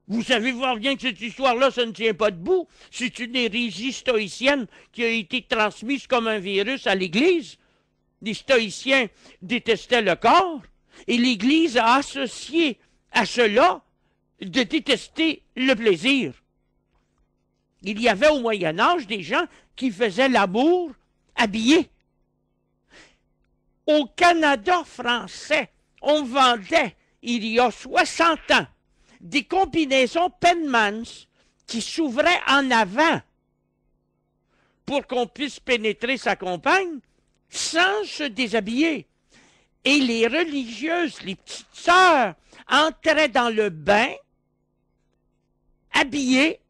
Vous savez voir bien que cette histoire-là, ça ne tient pas debout. C'est une hérésie stoïcienne qui a été transmise comme un virus à l'Église. Les stoïciens détestaient le corps et l'Église a associé à cela de détester le plaisir. Il y avait au Moyen Âge des gens qui faisaient l'amour habillés. Au Canada français, on vendait, il y a 60 ans, des combinaisons penmans qui s'ouvraient en avant pour qu'on puisse pénétrer sa compagne sans se déshabiller. Et les religieuses, les petites sœurs, entraient dans le bain, habillées,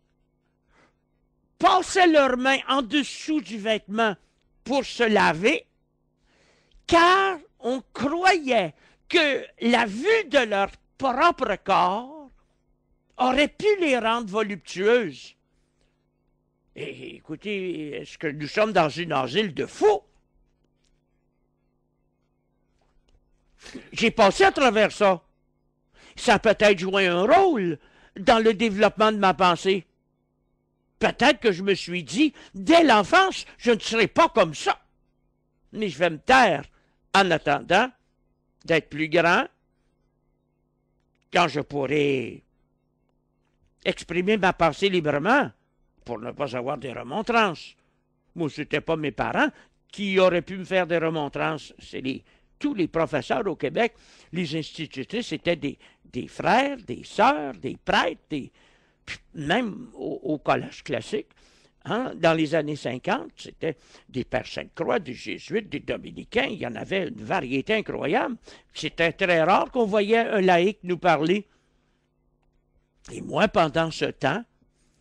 passaient leurs mains en dessous du vêtement pour se laver, car on croyait que la vue de leur propre corps aurait pu les rendre voluptueuses. écoutez, est-ce que nous sommes dans une asile de fous? J'ai passé à travers ça. Ça a peut-être joué un rôle dans le développement de ma pensée. Peut-être que je me suis dit, dès l'enfance, je ne serai pas comme ça. Mais je vais me taire en attendant d'être plus grand quand je pourrai exprimer ma pensée librement pour ne pas avoir des remontrances. Moi, ce n'étaient pas mes parents qui auraient pu me faire des remontrances. C'est les, tous les professeurs au Québec, les institutrices c'étaient des, des frères, des sœurs, des prêtres, des, même au, collège classique. Hein, dans les années 50, c'était des personnes Sainte-Croix, des Jésuites, des Dominicains. Il y en avait une variété incroyable. C'était très rare qu'on voyait un laïc nous parler et moi, pendant ce temps,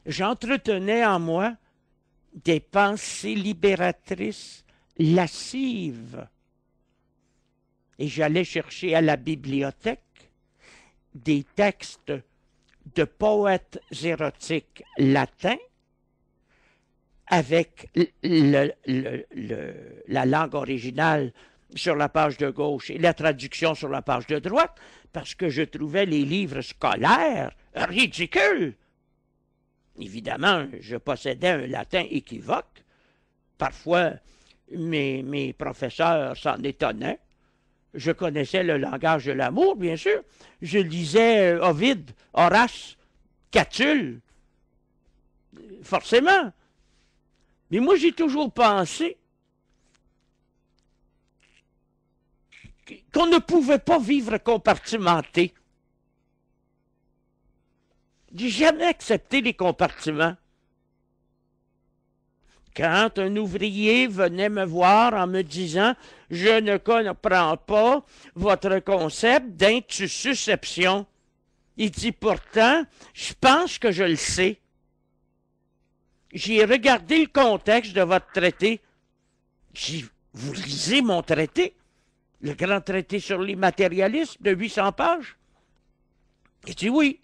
j'entretenais en moi des pensées libératrices lascives. Et j'allais chercher à la bibliothèque des textes de poètes érotiques latins avec la langue originale sur la page de gauche et la traduction sur la page de droite, parce que je trouvais les livres scolaires Ridicule! Évidemment, je possédais un latin équivoque. Parfois, mes, mes professeurs s'en étonnaient. Je connaissais le langage de l'amour, bien sûr. Je lisais euh, Ovid, Horace, Catulle. Forcément. Mais moi, j'ai toujours pensé qu'on ne pouvait pas vivre compartimenté. J'ai jamais accepté les compartiments. Quand un ouvrier venait me voir en me disant Je ne comprends pas votre concept d'intussusception, il dit pourtant Je pense que je le sais. J'ai regardé le contexte de votre traité. J'ai, vous lisez mon traité, le grand traité sur l'immatérialisme de 800 pages. Il dit oui.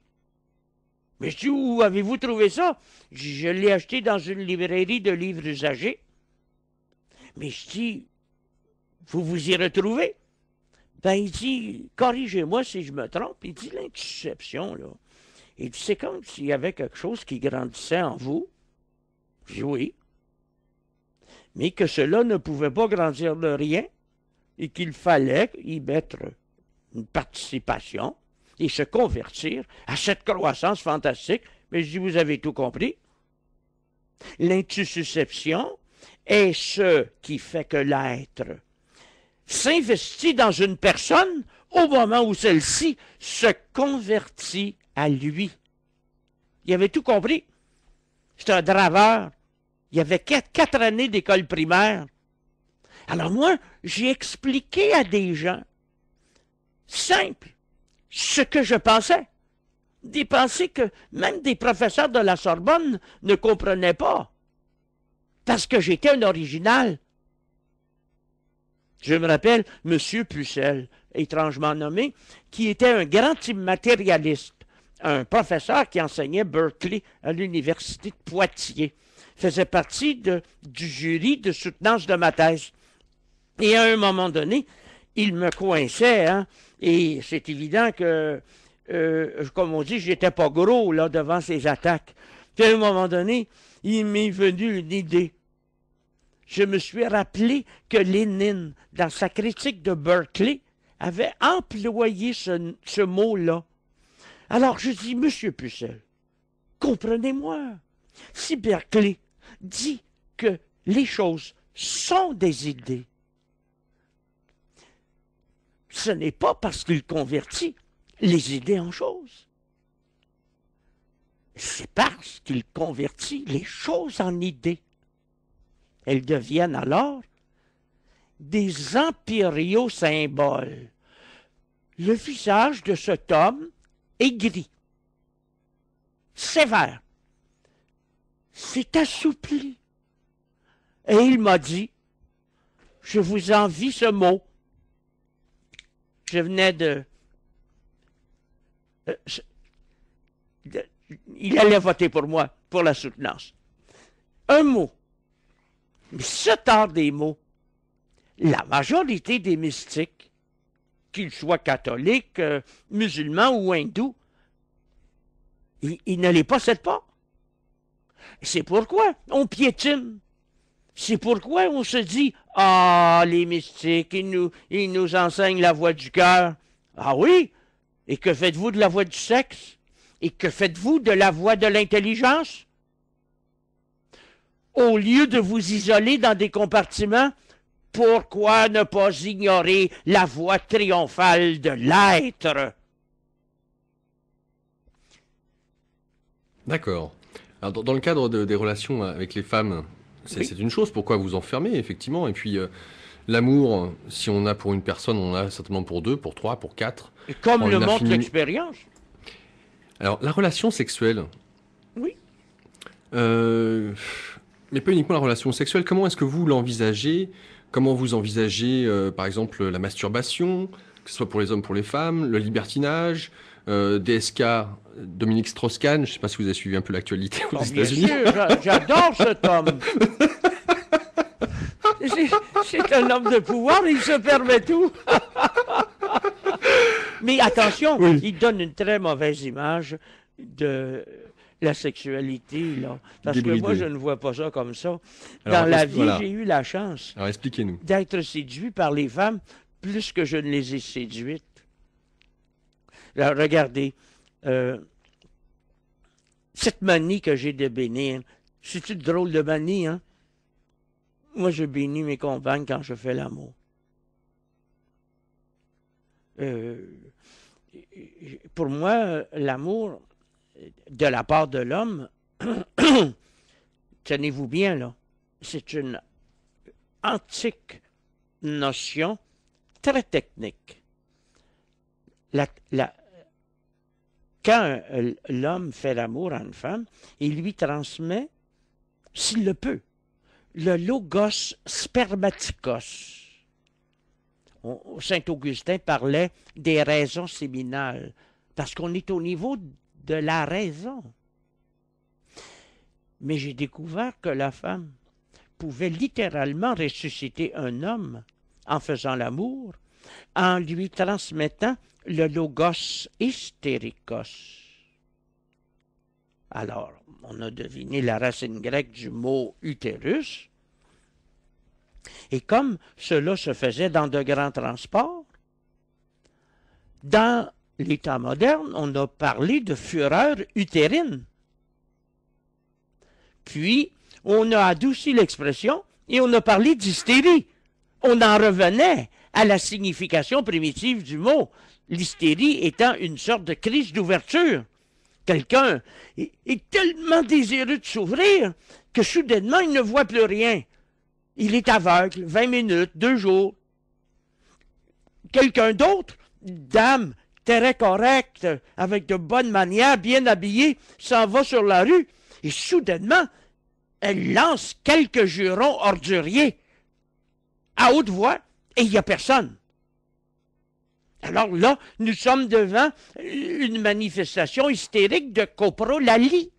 Mais dis, où avez-vous trouvé ça? Je l'ai acheté dans une librairie de livres usagés. Mais je dis, vous vous y retrouvez, ben il dit, corrigez-moi si je me trompe, il dit l'inception, là. Il dit, c'est comme s'il y avait quelque chose qui grandissait en vous. Je oui. Mais que cela ne pouvait pas grandir de rien et qu'il fallait y mettre une participation et se convertir à cette croissance fantastique. Mais je dis, vous avez tout compris. L'intussusception est ce qui fait que l'être s'investit dans une personne au moment où celle-ci se convertit à lui. Il avait tout compris. C'est un draveur. Il avait quatre années d'école primaire. Alors moi, j'ai expliqué à des gens, simple, ce que je pensais. Des pensées que même des professeurs de la Sorbonne ne comprenaient pas. Parce que j'étais un original. Je me rappelle M. Pucelle, étrangement nommé, qui était un grand immatérialiste, un professeur qui enseignait Berkeley à l'université de Poitiers, faisait partie du jury de soutenance de ma thèse. Et à un moment donné, il me coinçait, hein. et c'est évident que, euh, comme on dit, j'étais pas gros, là, devant ses attaques. Puis à un moment donné, il m'est venu une idée. Je me suis rappelé que Lénine, dans sa critique de Berkeley, avait employé ce, mot-là. Alors je dis, Monsieur Pucelle, comprenez-moi, si Berkeley dit que les choses sont des idées, ce n'est pas parce qu'il convertit les idées en choses. C'est parce qu'il convertit les choses en idées. Elles deviennent alors des empiriaux symboles Le visage de cet homme est gris, sévère, C'est assoupli. Et il m'a dit, je vous envie ce mot, je venais euh, de... Il allait voter pour moi, pour la soutenance. Un mot. Mais ce tard des mots, la majorité des mystiques, qu'ils soient catholiques, euh, musulmans ou hindous, ils, ils ne les possèdent pas. C'est pourquoi on piétine. C'est pourquoi on se dit ah, les mystiques, ils nous, enseignent la voix du cœur. Ah oui? Et que faites-vous de la voix du sexe? Et que faites-vous de la voix de l'intelligence? Au lieu de vous isoler dans des compartiments, pourquoi ne pas ignorer la voie triomphale de l'être? D'accord. dans le cadre des relations avec les femmes, c'est une chose, pourquoi vous enfermer, effectivement. Et puis, euh, l'amour, si on a pour une personne, on a certainement pour deux, pour trois, pour quatre. comme le montre l'expérience. Alors, la relation sexuelle. Oui. Euh, mais pas uniquement la relation sexuelle. Comment est-ce que vous l'envisagez Comment vous envisagez, euh, par exemple, la masturbation, que ce soit pour les hommes, pour les femmes, le libertinage, DSK Dominique Strauss-Kahn, je ne sais pas si vous avez suivi un peu l'actualité aux États-Unis. J'adore cet homme. C'est un homme de pouvoir, il se permet tout. Mais attention, il donne une très mauvaise image de la sexualité. Parce que moi, je ne vois pas ça comme ça. Dans la vie, j'ai eu la chance d'être séduit par les femmes plus que je ne les ai séduites. regardez, euh, cette manie que j'ai de bénir, cest une drôle de manie, hein? Moi, je bénis mes compagnes quand je fais l'amour. Euh, pour moi, l'amour, de la part de l'homme, tenez-vous bien là, c'est une antique notion très technique. la, quand euh, l'homme fait l'amour à une femme, il lui transmet, s'il le peut, le logos spermaticos. Saint Augustin parlait des raisons séminales, parce qu'on est au niveau de la raison. Mais j'ai découvert que la femme pouvait littéralement ressusciter un homme en faisant l'amour, en lui transmettant le logos hystéricos. Alors, on a deviné la racine grecque du mot utérus. Et comme cela se faisait dans de grands transports, dans l'état moderne, on a parlé de fureur utérine. Puis, on a adouci l'expression et on a parlé d'hystérie. On en revenait à la signification primitive du mot l'hystérie étant une sorte de crise d'ouverture. Quelqu'un est, tellement désireux de s'ouvrir que soudainement il ne voit plus rien. Il est aveugle, 20 minutes, deux jours. Quelqu'un d'autre, dame très correcte, avec de bonnes manières, bien habillée, s'en va sur la rue et soudainement, elle lance quelques jurons orduriers à haute voix et il n'y a personne. Alors là, nous sommes devant une manifestation hystérique de coprolalie.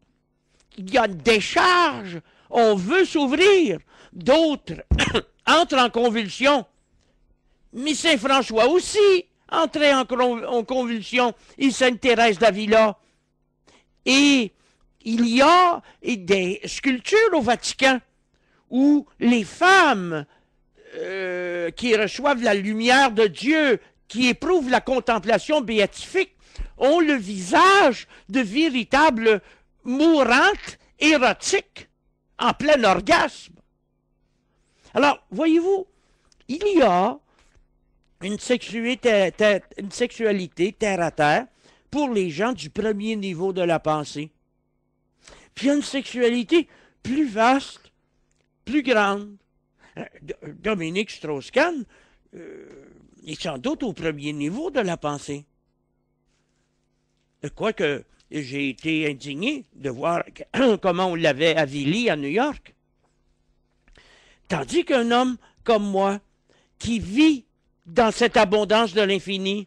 Il y a une décharge, on veut s'ouvrir. D'autres entrent en convulsion. Mais Saint-François aussi entrait en, convulsion et Sainte-Thérèse d'Avila. Et il y a des sculptures au Vatican où les femmes euh, qui reçoivent la lumière de Dieu qui éprouvent la contemplation béatifique ont le visage de véritables mourantes érotiques en plein orgasme. Alors, voyez-vous, il y a une sexualité, terre, à terre pour les gens du premier niveau de la pensée. Puis il y a une sexualité plus vaste, plus grande. Euh, Dominique Strauss-Kahn, euh, et sans doute au premier niveau de la pensée. Quoique j'ai été indigné de voir comment on l'avait avili à New York. Tandis qu'un homme comme moi, qui vit dans cette abondance de l'infini,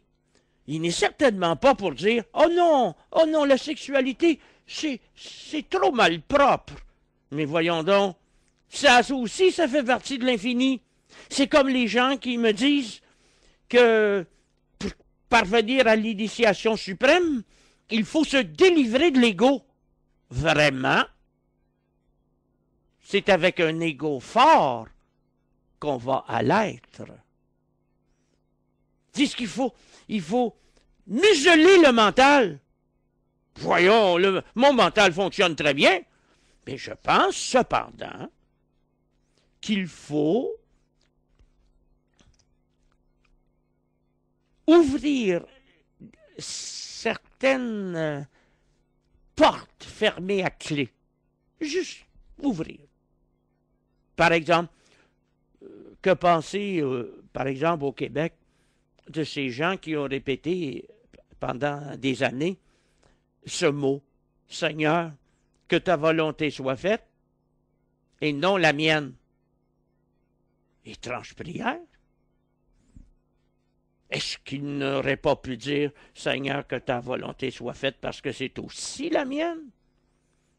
il n'est certainement pas pour dire Oh non, oh non, la sexualité, c'est, c'est trop mal propre. Mais voyons donc, ça aussi, ça fait partie de l'infini. C'est comme les gens qui me disent que pour parvenir à l'initiation suprême, il faut se délivrer de l'ego. Vraiment, c'est avec un ego fort qu'on va à l'être. ce qu'il faut, il faut museler le mental. Voyons, mon mental fonctionne très bien, mais je pense cependant qu'il faut ouvrir certaines portes fermées à clé. Juste ouvrir. Par exemple, euh, que penser, euh, par exemple, au Québec, de ces gens qui ont répété pendant des années ce mot, Seigneur, que ta volonté soit faite et non la mienne. Étrange prière. Est-ce qu'il n'aurait pas pu dire, Seigneur, que ta volonté soit faite parce que c'est aussi la mienne?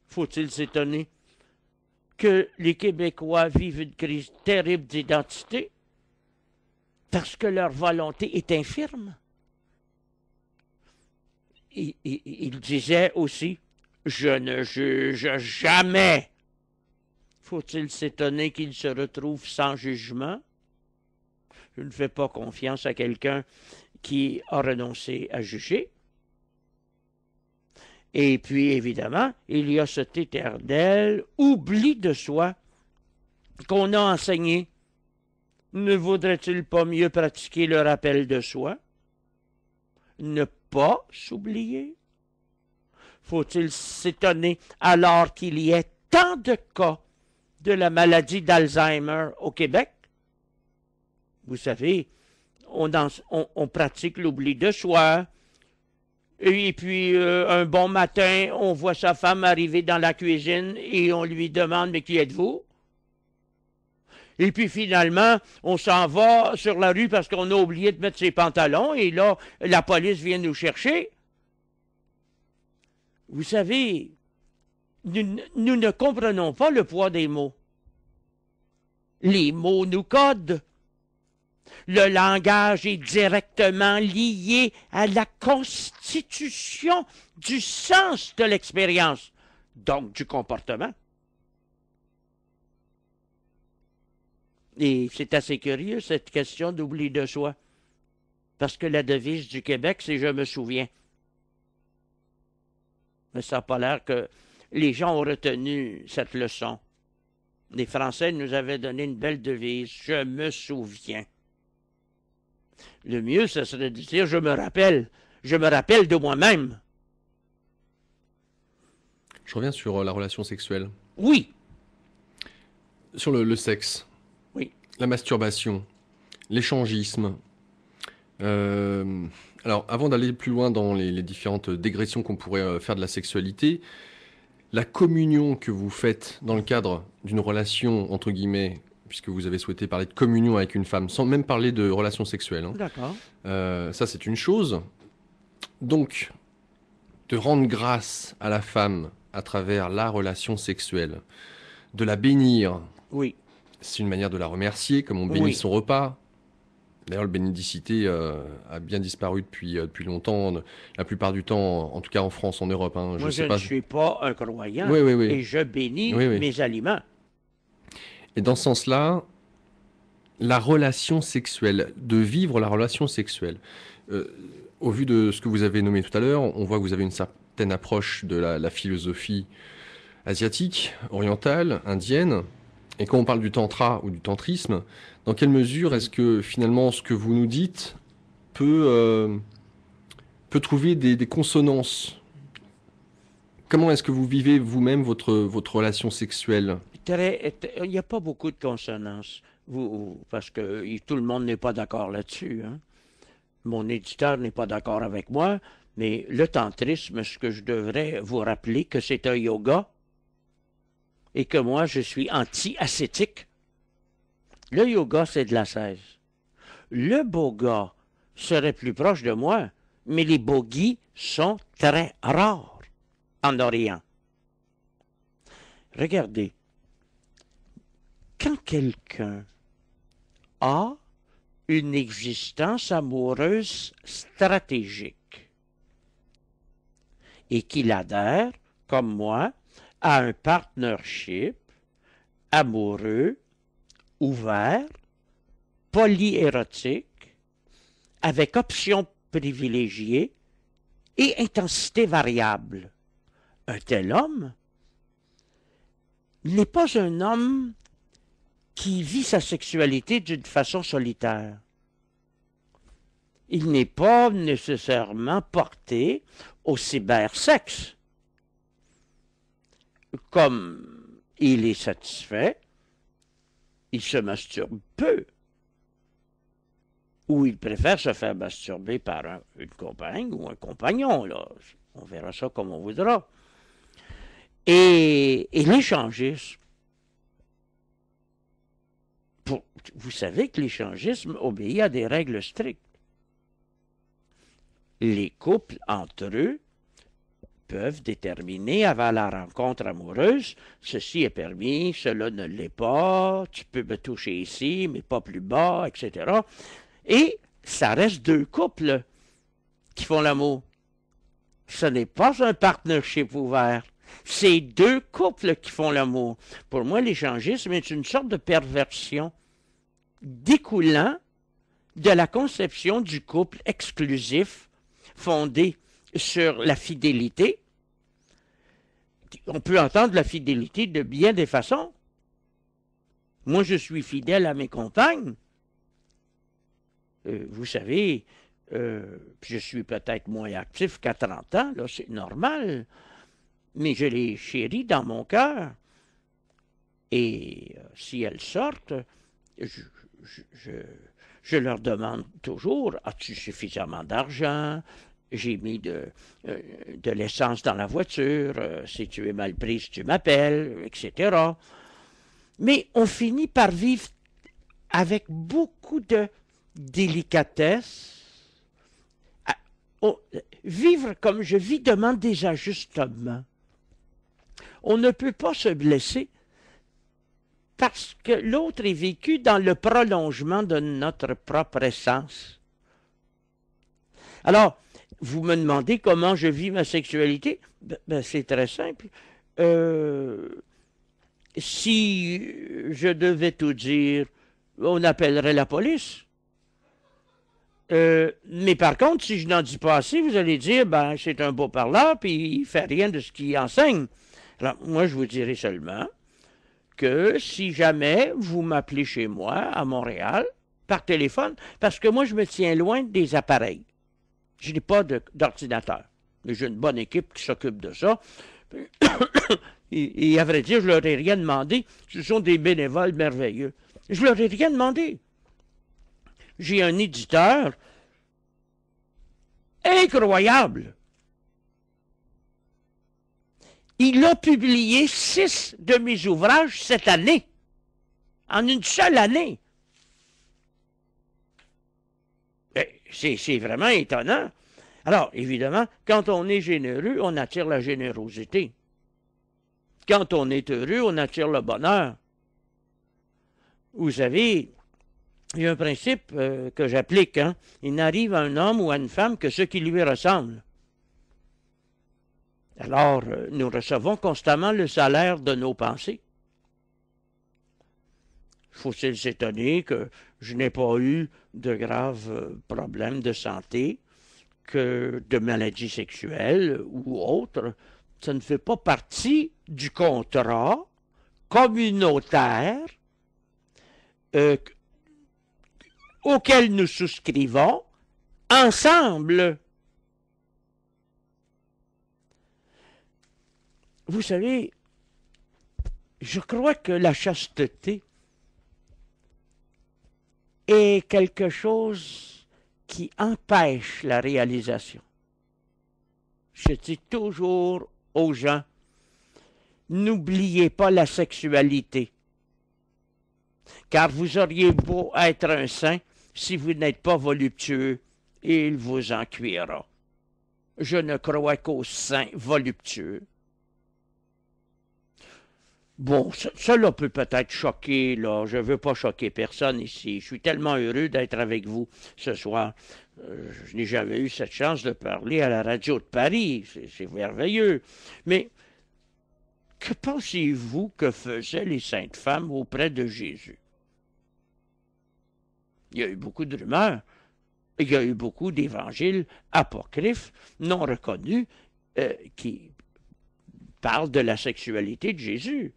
Faut-il s'étonner que les Québécois vivent une crise terrible d'identité parce que leur volonté est infirme? Il, il disait aussi, je ne juge jamais. Faut-il s'étonner qu'il se retrouve sans jugement? Je ne fais pas confiance à quelqu'un qui a renoncé à juger. Et puis, évidemment, il y a cet éternel oubli de soi qu'on a enseigné. Ne vaudrait-il pas mieux pratiquer le rappel de soi? Ne pas s'oublier? Faut-il s'étonner alors qu'il y ait tant de cas de la maladie d'Alzheimer au Québec? vous savez, on, pratique l'oubli de soi. Et puis, euh, un bon matin, on voit sa femme arriver dans la cuisine et on lui demande, mais qui êtes-vous? Et puis finalement, on s'en va sur la rue parce qu'on a oublié de mettre ses pantalons et là, la police vient nous chercher. Vous savez, nous ne comprenons pas le poids des mots. Les mots nous codent. Le langage est directement lié à la constitution du sens de l'expérience, donc du comportement. Et c'est assez curieux, cette question d'oubli de soi. Parce que la devise du Québec, c'est je me souviens. Mais ça n'a pas l'air que les gens ont retenu cette leçon. Les Français nous avaient donné une belle devise, je me souviens. Le mieux, ce serait de dire je me rappelle, je me rappelle de moi-même. Je reviens sur euh, la relation sexuelle. Oui. Sur le, sexe. Oui. La masturbation, l'échangisme. Euh, alors, avant d'aller plus loin dans les différentes dégressions qu'on pourrait euh, faire de la sexualité, la communion que vous faites dans le cadre d'une relation entre guillemets puisque vous avez souhaité parler de communion avec une femme, sans même parler de relations sexuelles. Hein. D'accord. Euh, ça, c'est une chose. Donc, de rendre grâce à la femme à travers la relation sexuelle, de la bénir. Oui. C'est une manière de la remercier, comme on bénit son repas. D'ailleurs, le bénédicité euh, a bien disparu depuis, euh, depuis longtemps, la plupart du temps, en tout cas en France, en Europe. Hein, je Moi, je ne suis pas un croyant et je bénis mes aliments. Et dans ce sens-là, la relation sexuelle, de vivre la relation sexuelle. Euh, au vu de ce que vous avez nommé tout à l'heure, on voit que vous avez une certaine approche de la, philosophie asiatique, orientale, indienne. Et quand on parle du tantra ou du tantrisme, dans quelle mesure est-ce que finalement ce que vous nous dites peut, euh, peut trouver des, consonances Comment est-ce que vous vivez vous-même votre, votre relation sexuelle il n'y a pas beaucoup de consonances, vous, parce que tout le monde n'est pas d'accord là-dessus. Hein. Mon éditeur n'est pas d'accord avec moi, mais le tantrisme, ce que je devrais vous rappeler, que c'est un yoga et que moi, je suis anti-ascétique. Le yoga, c'est de la 16. Le boga serait plus proche de moi, mais les bogies sont très rares en Orient. Regardez, quand quelqu'un a une existence amoureuse stratégique et qu'il adhère, comme moi, à un partnership amoureux, ouvert, polyérotique, avec options privilégiées et intensité variable. Un tel homme n'est pas un homme qui vit sa sexualité d'une façon solitaire. Il n'est pas nécessairement porté au cybersexe. Comme il est satisfait, il se masturbe peu. Ou il préfère se faire masturber par une compagne ou un compagnon. On verra ça comme on voudra. Et, et l'échangisme vous savez que l'échangisme obéit à des règles strictes. Les couples entre eux peuvent déterminer avant la rencontre amoureuse, ceci est permis, cela ne l'est pas, tu peux me toucher ici, mais pas plus bas, etc. Et ça reste deux couples qui font l'amour. Ce n'est pas un partnership ouvert. C'est deux couples qui font l'amour. Pour moi, l'échangisme est une sorte de perversion découlant de la conception du couple exclusif fondé sur la fidélité. On peut entendre la fidélité de bien des façons. Moi, je suis fidèle à mes compagnes. Euh, vous savez, euh, je suis peut-être moins actif qu'à 30 ans, là, c'est normal, mais je les chéris dans mon cœur. Et euh, si elles sortent, je, je, leur demande toujours, as-tu suffisamment d'argent? J'ai mis de, euh, de l'essence dans la voiture, euh, si tu es mal prise, tu m'appelles, etc. Mais on finit par vivre avec beaucoup de délicatesse. Ah, vivre comme je vis demande des ajustements. On ne peut pas se blesser parce que l'autre est vécu dans le prolongement de notre propre essence. Alors, vous me demandez comment je vis ma sexualité ben, ben C'est très simple. Euh, si je devais tout dire, on appellerait la police. Euh, mais par contre, si je n'en dis pas assez, vous allez dire, ben, c'est un beau parleur, puis il ne fait rien de ce qu'il enseigne. Alors, moi, je vous dirai seulement, que si jamais vous m'appelez chez moi à Montréal par téléphone, parce que moi je me tiens loin des appareils. Je n'ai pas d'ordinateur. Mais j'ai une bonne équipe qui s'occupe de ça. et, à vrai dire, je leur ai rien demandé. Ce sont des bénévoles merveilleux. Je leur ai rien demandé. J'ai un éditeur incroyable il a publié six de mes ouvrages cette année, en une seule année. Ben, c'est vraiment étonnant. Alors, évidemment, quand on est généreux, on attire la générosité. Quand on est heureux, on attire le bonheur. Vous savez, il y a un principe euh, que j'applique. Hein. Il n'arrive à un homme ou à une femme que ce qui lui ressemble. Alors, euh, nous recevons constamment le salaire de nos pensées. Faut-il s'étonner que je n'ai pas eu de graves euh, problèmes de santé, que de maladies sexuelles ou autres? Ça ne fait pas partie du contrat communautaire euh, auquel nous souscrivons ensemble vous savez, je crois que la chasteté est quelque chose qui empêche la réalisation. Je dis toujours aux gens, n'oubliez pas la sexualité, car vous auriez beau être un saint, si vous n'êtes pas voluptueux, il vous en cuira. Je ne crois qu'aux saints voluptueux. Bon, cela peut peut-être choquer, là. Je veux pas choquer personne ici. Je suis tellement heureux d'être avec vous ce soir. Euh, je n'ai jamais eu cette chance de parler à la radio de Paris. C'est merveilleux. Mais que pensez-vous que faisaient les saintes femmes auprès de Jésus? Il y a eu beaucoup de rumeurs. Il y a eu beaucoup d'évangiles apocryphes, non reconnus, euh, qui parlent de la sexualité de Jésus.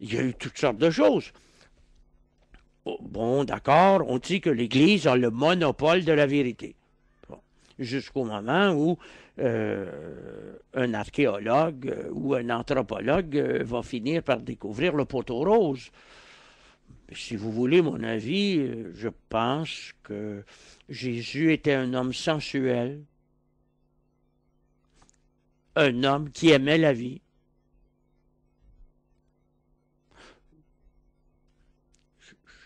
Il y a eu toutes sortes de choses. Oh, bon, d'accord, on dit que l'Église a le monopole de la vérité. Jusqu'au moment où euh, un archéologue euh, ou un anthropologue euh, va finir par découvrir le poteau rose. Si vous voulez mon avis, je pense que Jésus était un homme sensuel, un homme qui aimait la vie,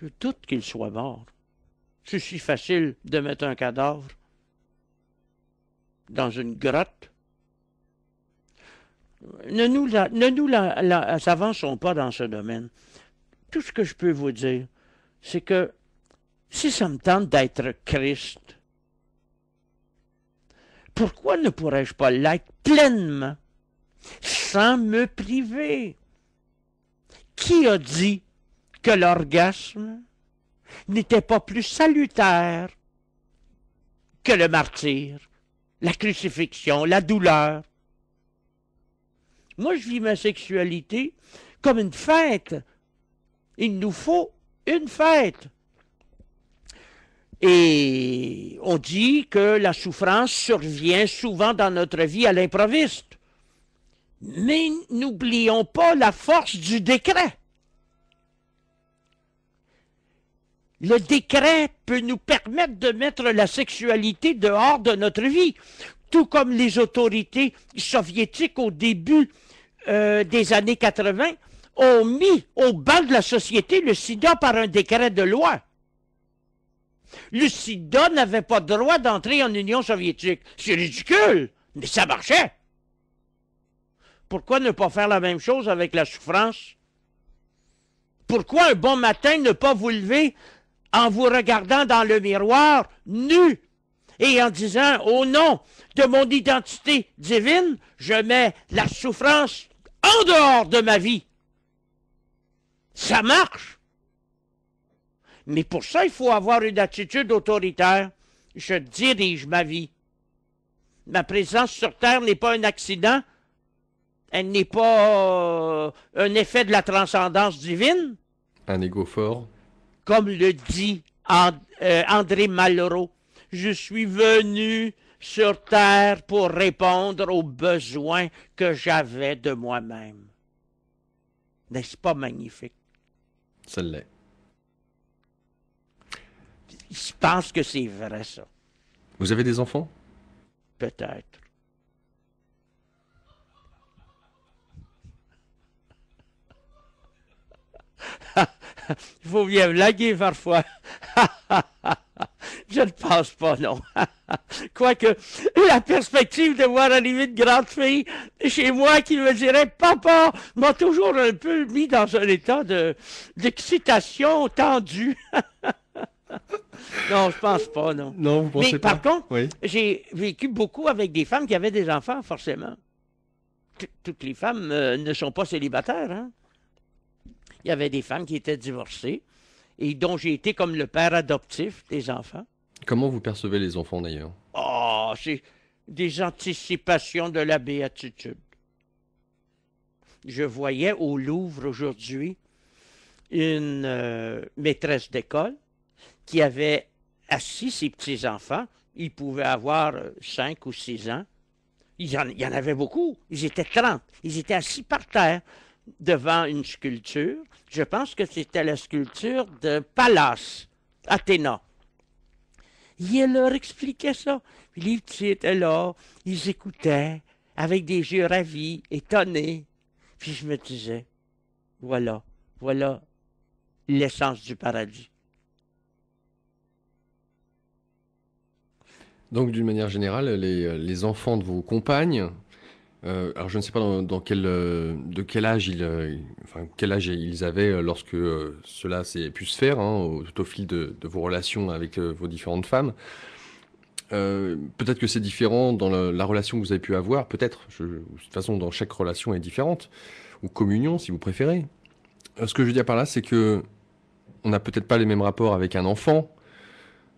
Je doute qu'il soit mort. C'est si facile de mettre un cadavre dans une grotte. Ne nous, ne nous la, avançons pas dans ce domaine. Tout ce que je peux vous dire, c'est que si ça me tente d'être Christ, pourquoi ne pourrais-je pas l'être pleinement, sans me priver? Qui a dit que l'orgasme n'était pas plus salutaire que le martyr, la crucifixion, la douleur. Moi, je vis ma sexualité comme une fête. Il nous faut une fête. Et on dit que la souffrance survient souvent dans notre vie à l'improviste. Mais n'oublions pas la force du décret. Le décret peut nous permettre de mettre la sexualité dehors de notre vie, tout comme les autorités soviétiques au début euh, des années 80 ont mis au bas de la société le sida par un décret de loi. Le sida n'avait pas droit d'entrer en Union soviétique. C'est ridicule, mais ça marchait. Pourquoi ne pas faire la même chose avec la souffrance? Pourquoi un bon matin ne pas vous lever en vous regardant dans le miroir nu et en disant, au nom de mon identité divine, je mets la souffrance en dehors de ma vie. Ça marche. Mais pour ça, il faut avoir une attitude autoritaire. Je dirige ma vie. Ma présence sur Terre n'est pas un accident. Elle n'est pas euh, un effet de la transcendance divine. Un égo fort comme le dit euh, André Malraux, je suis venu sur terre pour répondre aux besoins que j'avais de moi-même. N'est-ce pas magnifique? Ça l'est. Je pense que c'est vrai, ça. Vous avez des enfants? Peut-être. il faut bien blaguer parfois. Je ne pense pas, non. Quoique, la perspective de voir arriver une grande fille chez moi qui me dirait « Papa !» m'a toujours un peu mis dans un état de d'excitation tendue. non, je pense pas, non. Non, vous pensez Mais, Par contre, j'ai vécu beaucoup avec des femmes qui avaient des enfants, forcément. Toutes les femmes euh, ne sont pas célibataires, hein? il y avait des femmes qui étaient divorcées et dont j'ai été comme le père adoptif des enfants. Comment vous percevez les enfants d'ailleurs Oh, c'est des anticipations de la béatitude. Je voyais au Louvre aujourd'hui une euh, maîtresse d'école qui avait assis ses petits-enfants. Ils pouvaient avoir euh, cinq ou six ans. Il y en, en avait beaucoup. Ils étaient trente. Ils étaient assis par terre devant une sculpture. Je pense que c'était la sculpture de Pallas, Athéna. Il leur expliquait ça. les étaient là, ils écoutaient avec des yeux ravis, étonnés. Puis je me disais, voilà, voilà l'essence du paradis. Donc, d'une manière générale, les euh, enfants de vos compagnes euh, alors je ne sais pas dans, quel, euh, de quel âge, ils, euh, quel âge ils avaient lorsque cela s'est pu se faire, hein, au, tout au fil de, vos relations avec vos différentes femmes. peut-être que c'est différent dans la, relation que vous avez pu avoir, peut-être. De toute façon, dans chaque relation est différente, ou communion si vous préférez. Ce que je veux dire par là, c'est que on n'a peut-être pas les mêmes rapports avec un enfant,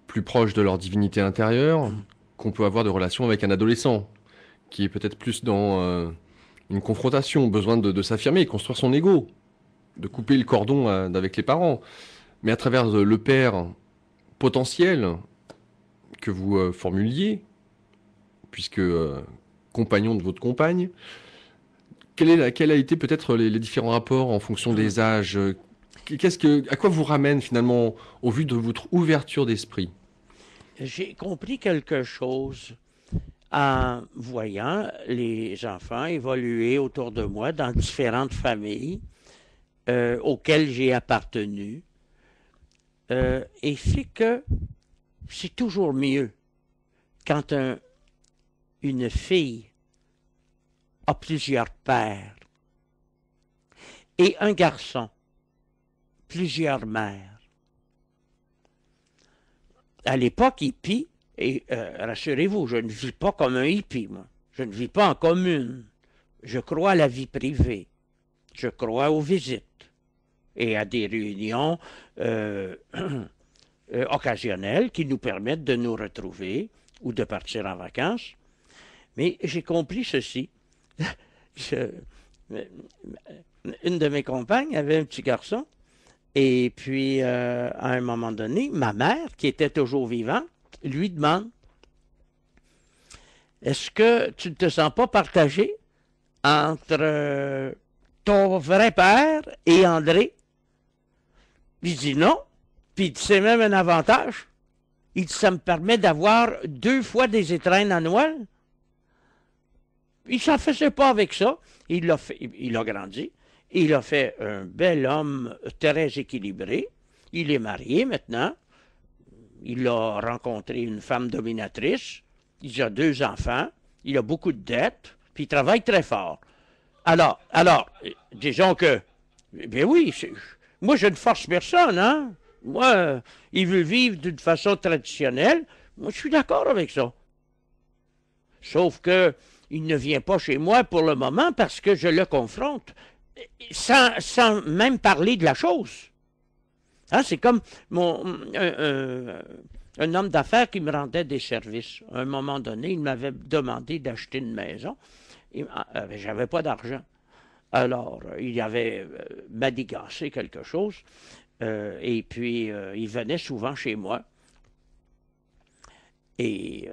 plus proche de leur divinité intérieure, mmh. qu'on peut avoir de relations avec un adolescent qui est peut-être plus dans euh, une confrontation, besoin de, de s'affirmer, construire son ego, de couper le cordon euh, avec les parents. Mais à travers euh, le père potentiel que vous formuliez, puisque compagnon de votre compagne, quel, est a été peut-être les, les, différents rapports en fonction des âges Qu'est-ce que, à quoi vous ramène finalement au vu de votre ouverture d'esprit J'ai compris quelque chose en voyant les enfants évoluer autour de moi dans différentes familles euh, auxquelles j'ai appartenu. Euh, et c'est que c'est toujours mieux quand une fille a plusieurs pères et un garçon plusieurs mères. À l'époque hippie, et euh, rassurez-vous, je ne vis pas comme un hippie, moi. Je ne vis pas en commune. Je crois à la vie privée. Je crois aux visites et à des réunions euh, euh, occasionnelles qui nous permettent de nous retrouver ou de partir en vacances. Mais j'ai compris ceci. une de mes compagnes avait un petit garçon, et puis à un moment donné, ma mère, qui était toujours vivante, lui demande Est-ce que tu ne te sens pas partagé entre euh, ton vrai père et André Il dit non. Puis c'est même un avantage. Il dit Ça me permet d'avoir deux fois des étrennes à Noël. Il s'en faisait pas avec ça. Il fait, il a grandi. Il a fait un bel homme très équilibré. Il est marié maintenant il a rencontré une femme dominatrice, il a deux enfants, il a beaucoup de dettes, puis il travaille très fort. Alors, alors, disons que, ben oui, moi je ne force personne, hein. Moi, il veut vivre d'une façon traditionnelle. Moi, je suis d'accord avec ça. Sauf que il ne vient pas chez moi pour le moment parce que je le confronte sans, sans même parler de la chose. Hein, c'est comme mon, un homme d'affaires qui me rendait des services. À un moment donné, il m'avait demandé d'acheter une maison. Je euh, J'avais pas d'argent. Alors, euh, il avait euh, madigassé quelque chose. et puis, il venait souvent chez moi. Et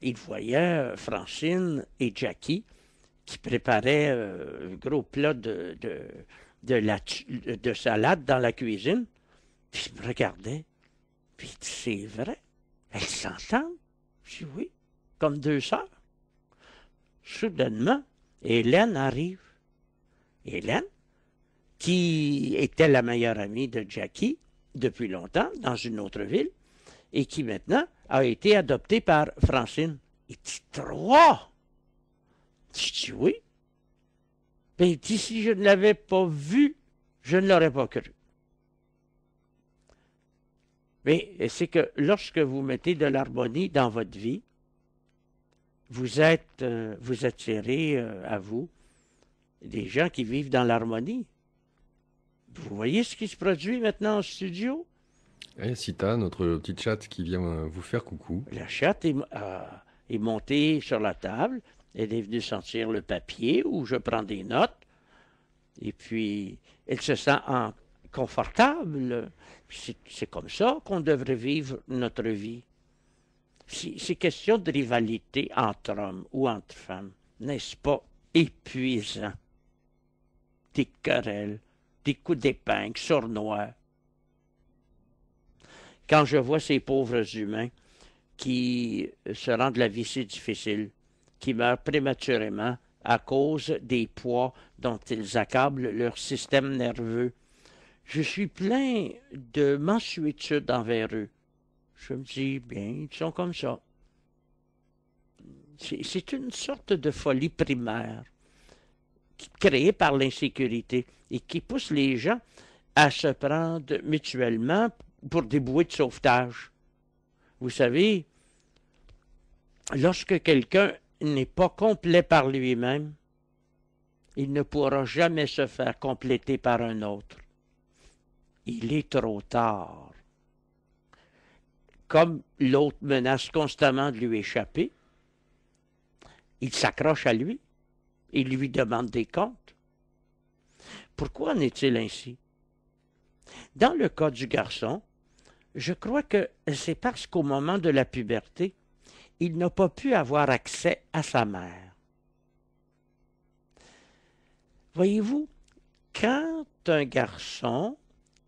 il voyait Francine et Jackie qui préparaient un gros plat de salade dans la cuisine. Je me regardais. puis c'est vrai? Elles s'entendent? Je dis, oui, comme deux sœurs. Soudainement, Hélène arrive. Hélène, qui était la meilleure amie de Jackie depuis longtemps, dans une autre ville, et qui maintenant a été adoptée par Francine. et dit, trois? Je dis, oui. mais ben, si je ne l'avais pas vue, je ne l'aurais pas cru. Mais c'est que lorsque vous mettez de l'harmonie dans votre vie, vous êtes, euh, vous attirez euh, à vous des gens qui vivent dans l'harmonie. Vous voyez ce qui se produit maintenant en studio? incita eh, notre petite chatte qui vient euh, vous faire coucou. La chatte est, est montée sur la table. Elle est venue sentir le papier où je prends des notes. Et puis, elle se sent confortable. C'est comme ça qu'on devrait vivre notre vie. Ces question de rivalité entre hommes ou entre femmes, n'est-ce pas épuisant? Des querelles, des coups d'épingle sournois. Quand je vois ces pauvres humains qui se rendent la vie si difficile, qui meurent prématurément à cause des poids dont ils accablent leur système nerveux, je suis plein de mansuétude envers eux. Je me dis, bien, ils sont comme ça. C'est une sorte de folie primaire créée par l'insécurité et qui pousse les gens à se prendre mutuellement pour des bouées de sauvetage. Vous savez, lorsque quelqu'un n'est pas complet par lui-même, il ne pourra jamais se faire compléter par un autre il est trop tard. Comme l'autre menace constamment de lui échapper, il s'accroche à lui et lui demande des comptes. Pourquoi en est-il ainsi? Dans le cas du garçon, je crois que c'est parce qu'au moment de la puberté, il n'a pas pu avoir accès à sa mère. Voyez-vous, quand un garçon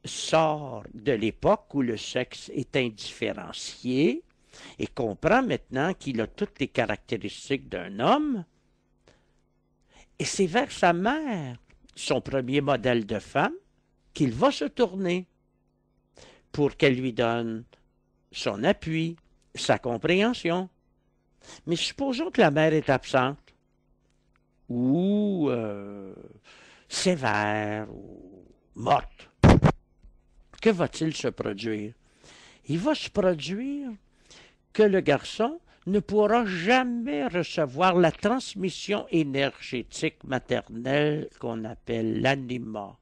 sort de l'époque où le sexe est indifférencié et comprend maintenant qu'il a toutes les caractéristiques d'un homme, et c'est vers sa mère, son premier modèle de femme, qu'il va se tourner pour qu'elle lui donne son appui, sa compréhension. Mais supposons que la mère est absente, ou euh, sévère, ou morte que va-t-il se produire? Il va se produire que le garçon ne pourra jamais recevoir la transmission énergétique maternelle qu'on appelle l'anima.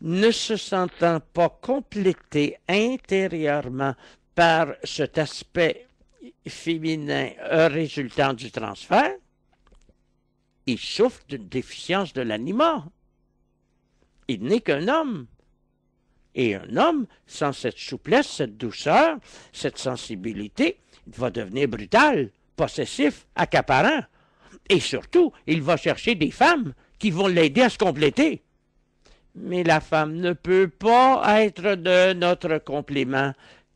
Ne se sentant pas complété intérieurement par cet aspect féminin euh, résultant du transfert, il souffre d'une déficience de l'anima. Il n'est qu'un homme. Et un homme, sans cette souplesse, cette douceur, cette sensibilité, il va devenir brutal, possessif, accaparant. Et surtout, il va chercher des femmes qui vont l'aider à se compléter. Mais la femme ne peut pas être de notre complément,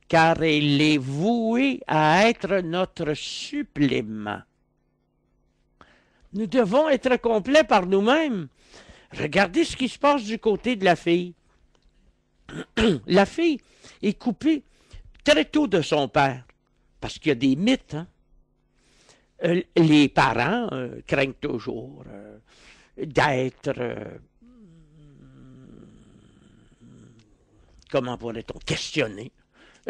car elle est vouée à être notre supplément. Nous devons être complets par nous-mêmes. Regardez ce qui se passe du côté de la fille. la fille est coupée très tôt de son père, parce qu'il y a des mythes. Hein. Euh, les parents euh, craignent toujours euh, d'être, comment pourrait-on, questionnés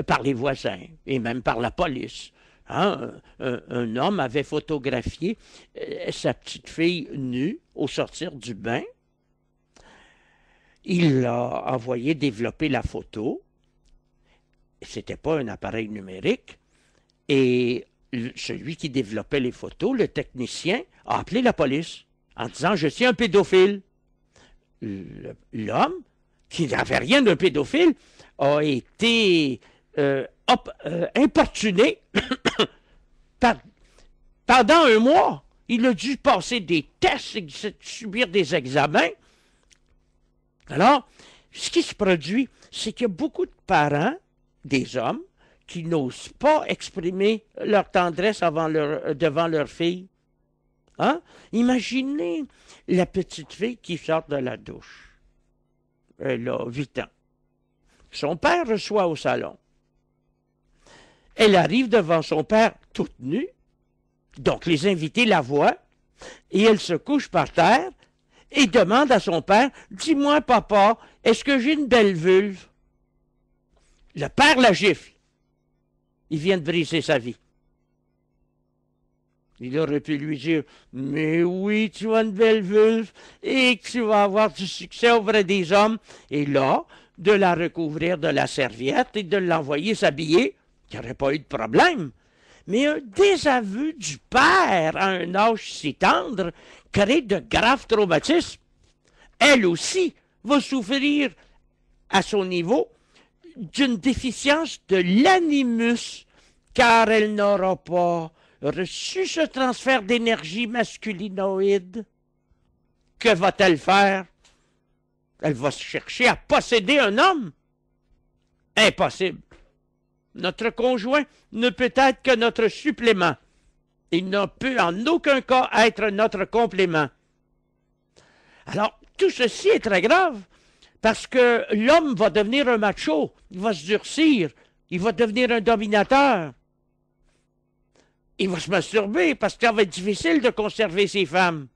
par les voisins et même par la police. Hein. un, homme avait photographié sa petite fille nue au sortir du bain il l'a envoyé développer la photo. C'était pas un appareil numérique. Et celui qui développait les photos, le technicien, a appelé la police en disant Je suis un pédophile. L'homme, qui n'avait rien d'un pédophile, a été euh, euh, importuné pendant un mois. Il a dû passer des tests, et subir des examens. Alors, ce qui se produit, c'est qu'il y a beaucoup de parents, des hommes, qui n'osent pas exprimer leur tendresse euh, devant leur fille. Hein? Imaginez la petite fille qui sort de la douche. Elle a 8 ans. Son père reçoit au salon. Elle arrive devant son père toute nue. Donc les invités la voient et elle se couche par terre et demande à son père, dis-moi papa, est-ce que j'ai une belle vulve? Le père la gifle. Il vient de briser sa vie. Il aurait pu lui dire, mais oui, tu as une belle vulve et tu vas avoir du succès auprès des hommes. Et là, de la recouvrir de la serviette et de l'envoyer s'habiller, il n'y aurait pas eu de problème mais un désaveu du père à un âge si tendre crée de graves traumatismes. Elle aussi va souffrir à son niveau d'une déficience de l'animus, car elle n'aura pas reçu ce transfert d'énergie masculinoïde. Que va-t-elle faire? Elle va chercher à posséder un homme. Impossible. Notre conjoint ne peut être que notre supplément. Il ne peut en aucun cas être notre complément. Alors, tout ceci est très grave parce que l'homme va devenir un macho, il va se durcir, il va devenir un dominateur. Il va se masturber parce qu'il va être difficile de conserver ses femmes.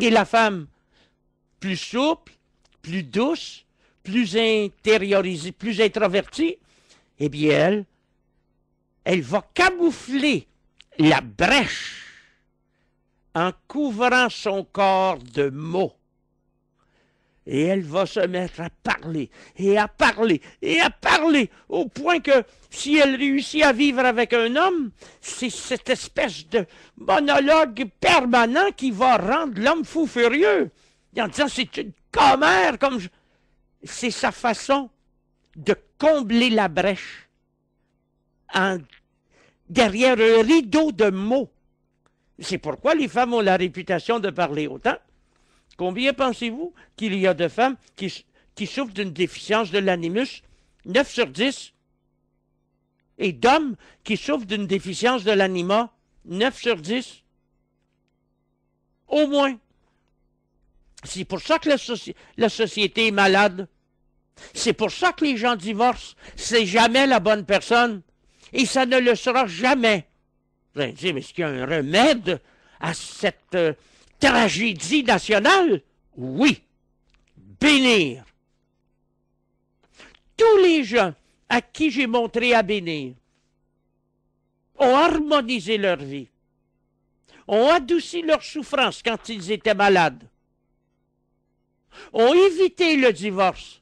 Et la femme, plus souple, plus douce, plus intériorisée, plus introvertie, eh bien elle, elle va camoufler la brèche en couvrant son corps de mots. Et elle va se mettre à parler, et à parler, et à parler, au point que si elle réussit à vivre avec un homme, c'est cette espèce de monologue permanent qui va rendre l'homme fou furieux, en disant c'est une commère, comme je... C'est sa façon de combler la brèche derrière un rideau de mots. C'est pourquoi les femmes ont la réputation de parler autant. Combien pensez-vous qu'il y a de femmes qui, souffrent d'une déficience de l'animus 9 sur 10. Et d'hommes qui souffrent d'une déficience de l'anima 9 sur 10. Au moins. C'est pour ça que la société est malade. C'est pour ça que les gens divorcent. C'est jamais la bonne personne. Et ça ne le sera jamais. Vous allez dire, mais est-ce qu'il y a un remède à cette euh, tragédie nationale? Oui. Bénir. Tous les gens à qui j'ai montré à bénir ont harmonisé leur vie, ont adouci leur souffrance quand ils étaient malades, ont évité le divorce,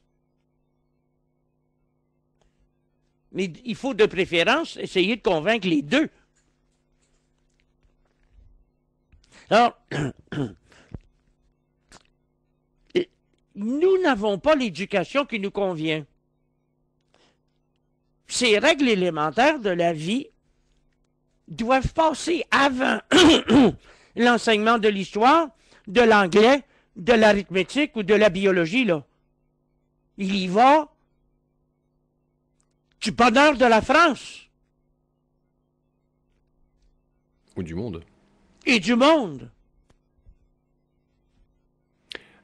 Mais il faut de préférence essayer de convaincre les deux. Alors, nous n'avons pas l'éducation qui nous convient. Ces règles élémentaires de la vie doivent passer avant l'enseignement de l'histoire, de l'anglais, de l'arithmétique ou de la biologie. Là. Il y va du bonheur de la France. Ou du monde. Et du monde.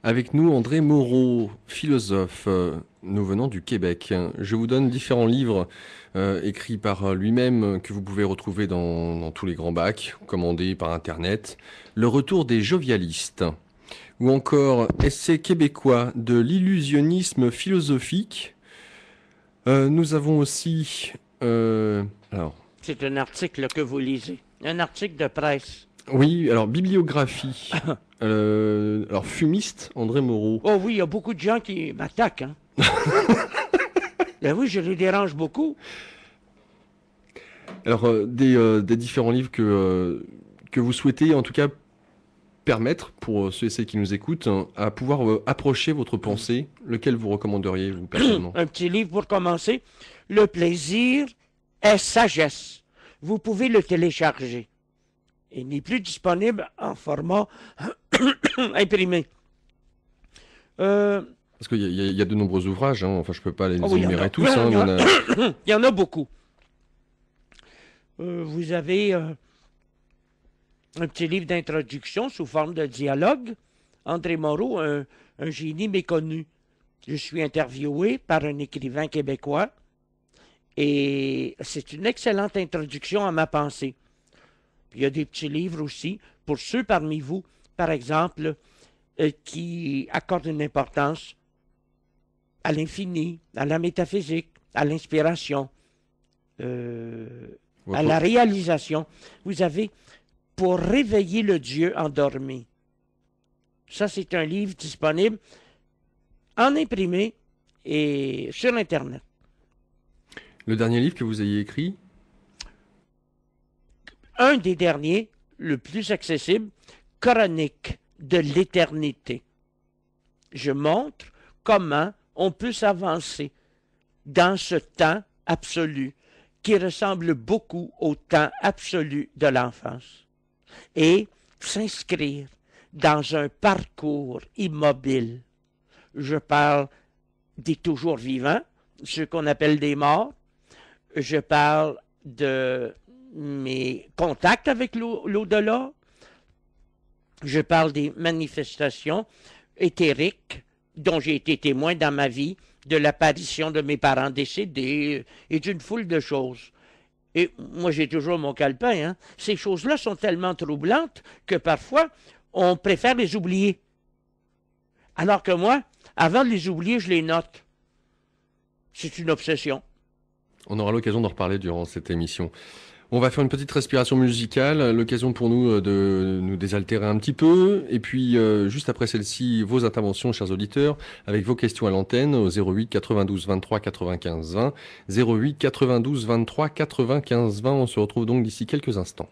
Avec nous, André Moreau, philosophe, euh, nous venons du Québec. Je vous donne différents livres euh, écrits par lui-même que vous pouvez retrouver dans, dans, tous les grands bacs, commandés par Internet. Le retour des jovialistes. Ou encore Essai québécois de l'illusionnisme philosophique euh, nous avons aussi. Euh, alors. C'est un article que vous lisez. Un article de presse. Oui, alors bibliographie. Euh, alors fumiste, André Moreau. Oh oui, il y a beaucoup de gens qui m'attaquent. Hein. ben oui, je les dérange beaucoup. Alors, des, des, différents livres que, que vous souhaitez, en tout cas permettre, pour euh, ceux et celles qui nous écoutent, hein, à pouvoir euh, approcher votre pensée, lequel vous recommanderiez vous, personnellement Un petit livre pour commencer. Le plaisir est sagesse. Vous pouvez le télécharger. Il n'est plus disponible en format imprimé. Euh, Parce qu'il y, a de nombreux ouvrages, hein. enfin je ne peux pas les oh énumérer tous. Hein. Il, y, en a beaucoup. vous avez un petit livre d'introduction sous forme de dialogue. André Moreau, un, génie méconnu. Je suis interviewé par un écrivain québécois et c'est une excellente introduction à ma pensée. il y a des petits livres aussi pour ceux parmi vous, par exemple, euh, qui accordent une importance à l'infini, à la métaphysique, à l'inspiration, euh, à la réalisation. Vous avez pour réveiller le Dieu endormi. Ça, c'est un livre disponible en imprimé et sur Internet. Le dernier livre que vous ayez écrit Un des derniers, le plus accessible, Chronique de l'éternité. Je montre comment on peut s'avancer dans ce temps absolu qui ressemble beaucoup au temps absolu de l'enfance et s'inscrire dans un parcours immobile. Je parle des toujours vivants, ceux qu'on appelle des morts. Je parle de mes contacts avec l'au-delà. Je parle des manifestations éthériques dont j'ai été témoin dans ma vie, de l'apparition de mes parents décédés et d'une foule de choses et moi j'ai toujours mon calepin, hein, ces choses-là sont tellement troublantes que parfois on préfère les oublier. Alors que moi, avant de les oublier, je les note. C'est une obsession. On aura l'occasion d'en reparler durant cette émission. On va faire une petite respiration musicale, l'occasion pour nous euh, de nous désaltérer un petit peu. Et puis, euh, juste après celle-ci, vos interventions, chers auditeurs, avec vos questions à l'antenne au 08 92 23 95 20. 08 92 23 95 20. On se retrouve donc d'ici quelques instants.